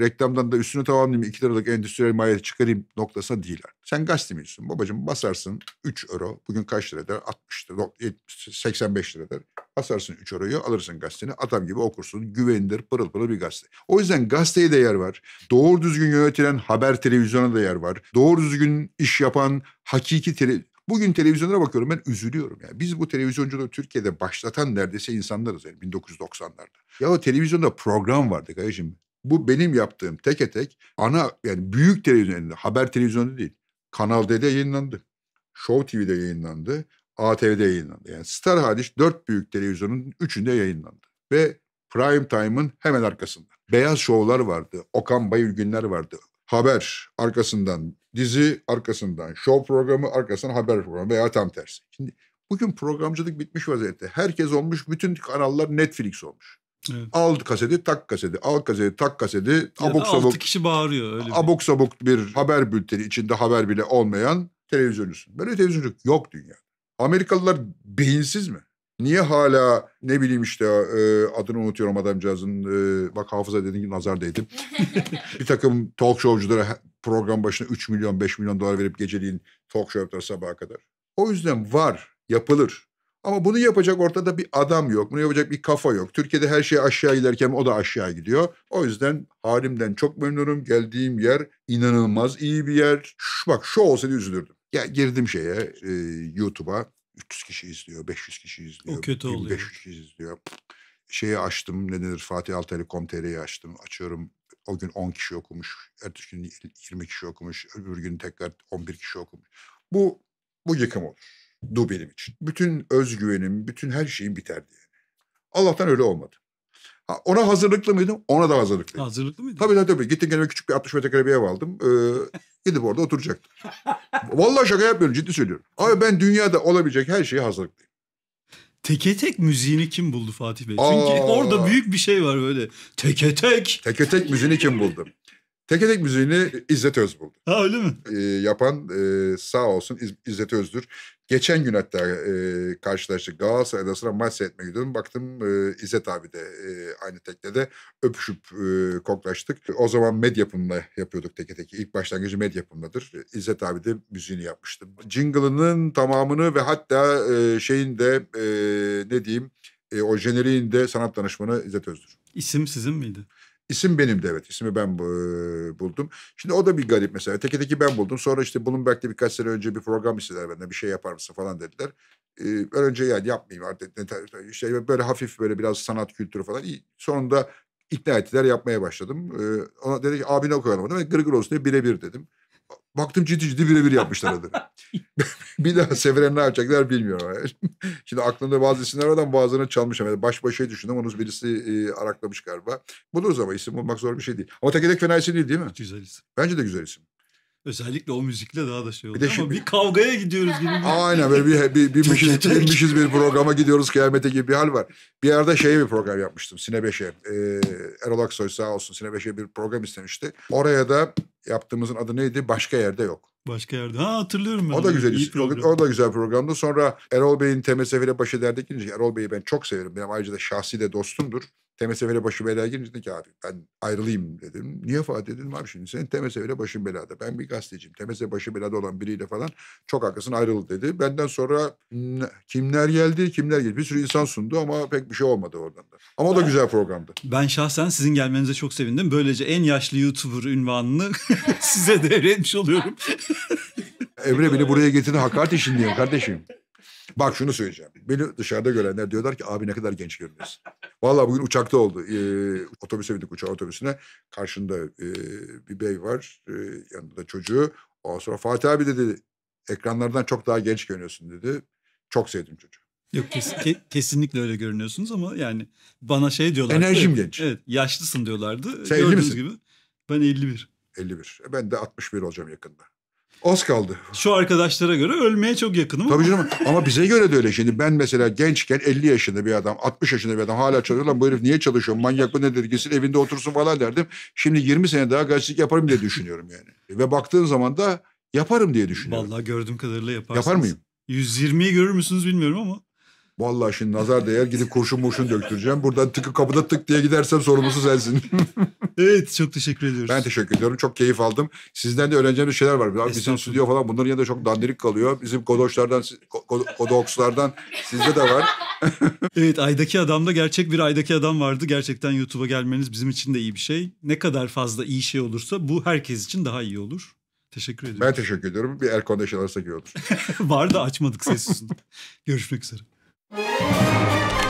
reklamdan da üstünü tamamlayayım, 2 liralık endüstriyel maliyeti çıkarayım noktasına değiller. Sen Sen gazetemecisin babacım basarsın 3 euro, bugün kaç liradır? der? 60 lira, 85 liradır Basarsın 3 euroyu alırsın gazeteni, adam gibi okursun, güvenilir, pırıl pırıl bir gazete. O yüzden gazeteye de yer var. Doğru düzgün yönetilen haber televizyona da yer var. Doğru düzgün iş yapan hakiki tele, Bugün televizyonlara bakıyorum ben üzülüyorum. Yani biz bu televizyonculuğu Türkiye'de başlatan neredeyse insanlarız yani 1990'larda. Ya o televizyonda program vardı kardeşim. Bu benim yaptığım tek tek ana yani büyük televizyon haber televizyonu değil. Kanal D'de yayınlandı. Show TV'de yayınlandı. ATV'de yayınlandı. Yani Star Hadis dört büyük televizyonun üçünde yayınlandı. Ve prime time'ın hemen arkasında. Beyaz şovlar vardı. Okan Bayülgünler vardı haber arkasından, dizi arkasından, show programı arkasından haber programı veya tam tersi. Şimdi bugün programcılık bitmiş vaziyette. Herkes olmuş, bütün kanallar Netflix olmuş. Evet. Al kaseti, tak kaseti, al kaseti, tak kaseti. Ya abuk da sabuk, kişi bağırıyor öyle. Abuk bir. sabuk bir haber bülteni içinde haber bile olmayan televizyoncusun. Böyle televizyonculuk yok dünya. Amerikalılar beyinsiz mi? Niye hala ne bileyim işte e, adını unutuyorum adamcağızın e, bak hafıza dediğin gibi nazar değdim. <laughs> bir takım talk showculara program başına 3 milyon 5 milyon dolar verip geceliğin talk show yaptılar sabaha kadar. O yüzden var yapılır. Ama bunu yapacak ortada bir adam yok. Bunu yapacak bir kafa yok. Türkiye'de her şey aşağı giderken o da aşağı gidiyor. O yüzden halimden çok memnunum. Geldiğim yer inanılmaz iyi bir yer. Şu, bak şu olsaydı üzülürdüm. Ya girdim şeye e, YouTube'a 300 kişi izliyor, 500 kişi izliyor. O kötü oluyor. 500 kişi izliyor. Şeyi açtım ne denir Fatih Altaylı.com.tr'yi açtım. Açıyorum o gün 10 kişi okumuş. Ertesi gün 20 kişi okumuş. Öbür gün tekrar 11 kişi okumuş. Bu bu yıkım olur. Du benim için. Bütün özgüvenim, bütün her şeyim biter diye. Allah'tan öyle olmadı. Ha, ona hazırlıklı mıydım? Ona da hazırlıklıydım. Hazırlıklı mıydın? Tabii tabii. tabii. Gittim kendime küçük bir 60 metrekare bir ev aldım. Ee, Gidip orada oturacaktım. Vallahi şaka yapmıyorum ciddi söylüyorum. abi ben dünyada olabilecek her şeyi hazırlıklıyım. Teke tek müziğini kim buldu Fatih Bey? Çünkü orada büyük bir şey var böyle. Teke tek. Teke tek müziğini kim buldu? Teke müziğini İzzet Öz buldu. Ha öyle mi? E, yapan e, sağ olsun İz, İzzet Öz'dür. Geçen gün hatta e, karşılaştık. Galatasaray'da sıra maç seyretmeye gidiyordum. Baktım e, İzzet abi de e, aynı teknede öpüşüp e, koklaştık. O zaman Medyapım'la yapıyorduk teke teki. İlk başlangıcı Medyapım'ladır. İzzet abi de müziğini yapmıştı. Jingle'ının tamamını ve hatta e, şeyin de e, ne diyeyim e, o jeneriğin de sanat danışmanı İzzet Öz'dür. İsim sizin miydi? İsim benim de evet. İsmi ben buldum. Şimdi o da bir garip mesela. Teke teki ben buldum. Sonra işte Bloomberg'de birkaç sene önce bir program istediler benden. Bir şey yapar mısın falan dediler. Ee, önce yani yapmayayım artık. İşte böyle hafif böyle biraz sanat kültürü falan. Sonunda ikna ettiler yapmaya başladım. Ee, ona dedi ki abine koyalım. Ben gırgır olsun diye birebir dedim. Baktım ciddi ciddi birebir yapmışlar adını. <laughs> <laughs> bir daha sefere ne yapacaklar bilmiyorum. <laughs> Şimdi aklımda bazı isimler var bazılarını çalmış Yani baş başa şey düşündüm. Onu birisi e, araklamış galiba. Buluruz ama isim bulmak zor bir şey değil. Ama tek tek fena isim değil değil mi? Güzel isim. Bence de güzel isim. Özellikle o müzikle daha da şey oldu bir de ama bir kavgaya gidiyoruz gibi. Bir... Aynen böyle bir, bir, bir, mişiz, bir, mişiz bir programa gidiyoruz kıyamete gibi bir hal var. Bir yerde şeye bir program yapmıştım Sine Beş'e. Ee, Erol Aksoy sağ olsun Sine Beş'e bir program istemişti. Oraya da yaptığımızın adı neydi? Başka yerde yok. Başka yerde. Ha hatırlıyorum ben. O da güzel iyi program. O da güzel programdı. Sonra Erol Bey'in TMSF ile başı derde Erol Bey'i ben çok severim. Benim ayrıca da şahsi de dostumdur. TMSF'le başım belaya girince dedi ki abi ben ayrılayım dedim. Niye falan dedim abi şimdi senin TMSF'le başın belada. Ben bir gazeteciyim. TMSF başı belada olan biriyle falan çok arkasına ayrıldı dedi. Benden sonra kimler geldi kimler geldi. Bir sürü insan sundu ama pek bir şey olmadı oradan da. Ama o da güzel programdı. Ben şahsen sizin gelmenize çok sevindim. Böylece en yaşlı YouTuber ünvanını <laughs> size devretmiş oluyorum. Emre beni buraya getirdi hakaret işin diyorum kardeşim. Bak şunu söyleyeceğim. Beni dışarıda görenler diyorlar ki abi ne kadar genç görünüyorsun. Valla bugün uçakta oldu. Ee, otobüse bindik uçağa otobüsüne. Karşında e, bir bey var. E, yanında çocuğu. O sonra Fatih abi dedi ekranlardan çok daha genç görünüyorsun dedi. Çok sevdim çocuğu. Yok kes, ke, kesinlikle öyle görünüyorsunuz ama yani bana şey diyorlar. Enerjim genç. Evet yaşlısın diyorlardı. Sen Gördüğünüz 50 misin? gibi ben 51. 51. E, ben de 61 olacağım yakında. Az kaldı. Şu arkadaşlara göre ölmeye çok yakınım. Tabii canım ama bize göre de öyle. Şimdi ben mesela gençken 50 yaşında bir adam, 60 yaşında bir adam hala çalışıyor. Lan bu herif niye çalışıyor? Manyak mı nedir? Gitsin evinde otursun falan derdim. Şimdi 20 sene daha gazetecilik yaparım diye düşünüyorum yani. Ve baktığın zaman da yaparım diye düşünüyorum. Vallahi gördüğüm kadarıyla yaparsınız. Yapar mıyım? 120'yi görür müsünüz bilmiyorum ama. Vallahi şimdi nazar değer gidip kurşun murşun döktüreceğim. Buradan tıkı kapıda tık diye gidersem sorumlusu sensin. <laughs> evet çok teşekkür ediyoruz. Ben teşekkür ediyorum. Çok keyif aldım. Sizden de öğreneceğimiz şeyler var. Bizim stüdyo falan bunların yanında çok dandirik kalıyor. Bizim kodoşlardan, kodokslardan sizde de var. <laughs> evet Aydaki Adam'da gerçek bir Aydaki Adam vardı. Gerçekten YouTube'a gelmeniz bizim için de iyi bir şey. Ne kadar fazla iyi şey olursa bu herkes için daha iyi olur. Teşekkür ediyorum. Ben teşekkür ediyorum. Bir air condition alırsak iyi olur. <laughs> var da açmadık sessiz. Görüşmek üzere. Música